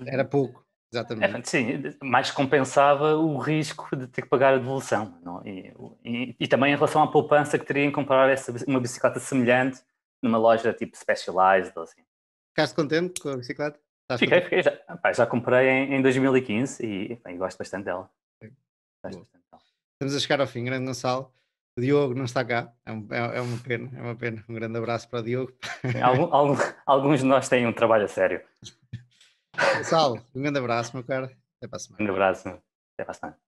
Speaker 1: era pouco,
Speaker 3: exatamente. É, sim, mais compensava o risco de ter que pagar a devolução. Não? É? E, e, e também em relação à poupança que teria em comprar essa, uma bicicleta semelhante numa loja tipo Specialized ou assim.
Speaker 1: Ficaste contente com a bicicleta? Tá fiquei, fiquei. Já,
Speaker 3: pá, já comprei em, em 2015 e, bem, gosto bastante dela. Gosto bastante
Speaker 1: dela. Estamos a chegar ao fim, grande Gonçalo. O Diogo não está cá, é, é, é uma pena, é uma pena. Um grande abraço para o Diogo. Algum,
Speaker 3: algum, alguns de nós têm um trabalho a sério.
Speaker 1: Gonçalo, um grande abraço, meu caro.
Speaker 3: Até para a semana. Um grande abraço, até
Speaker 1: para a semana.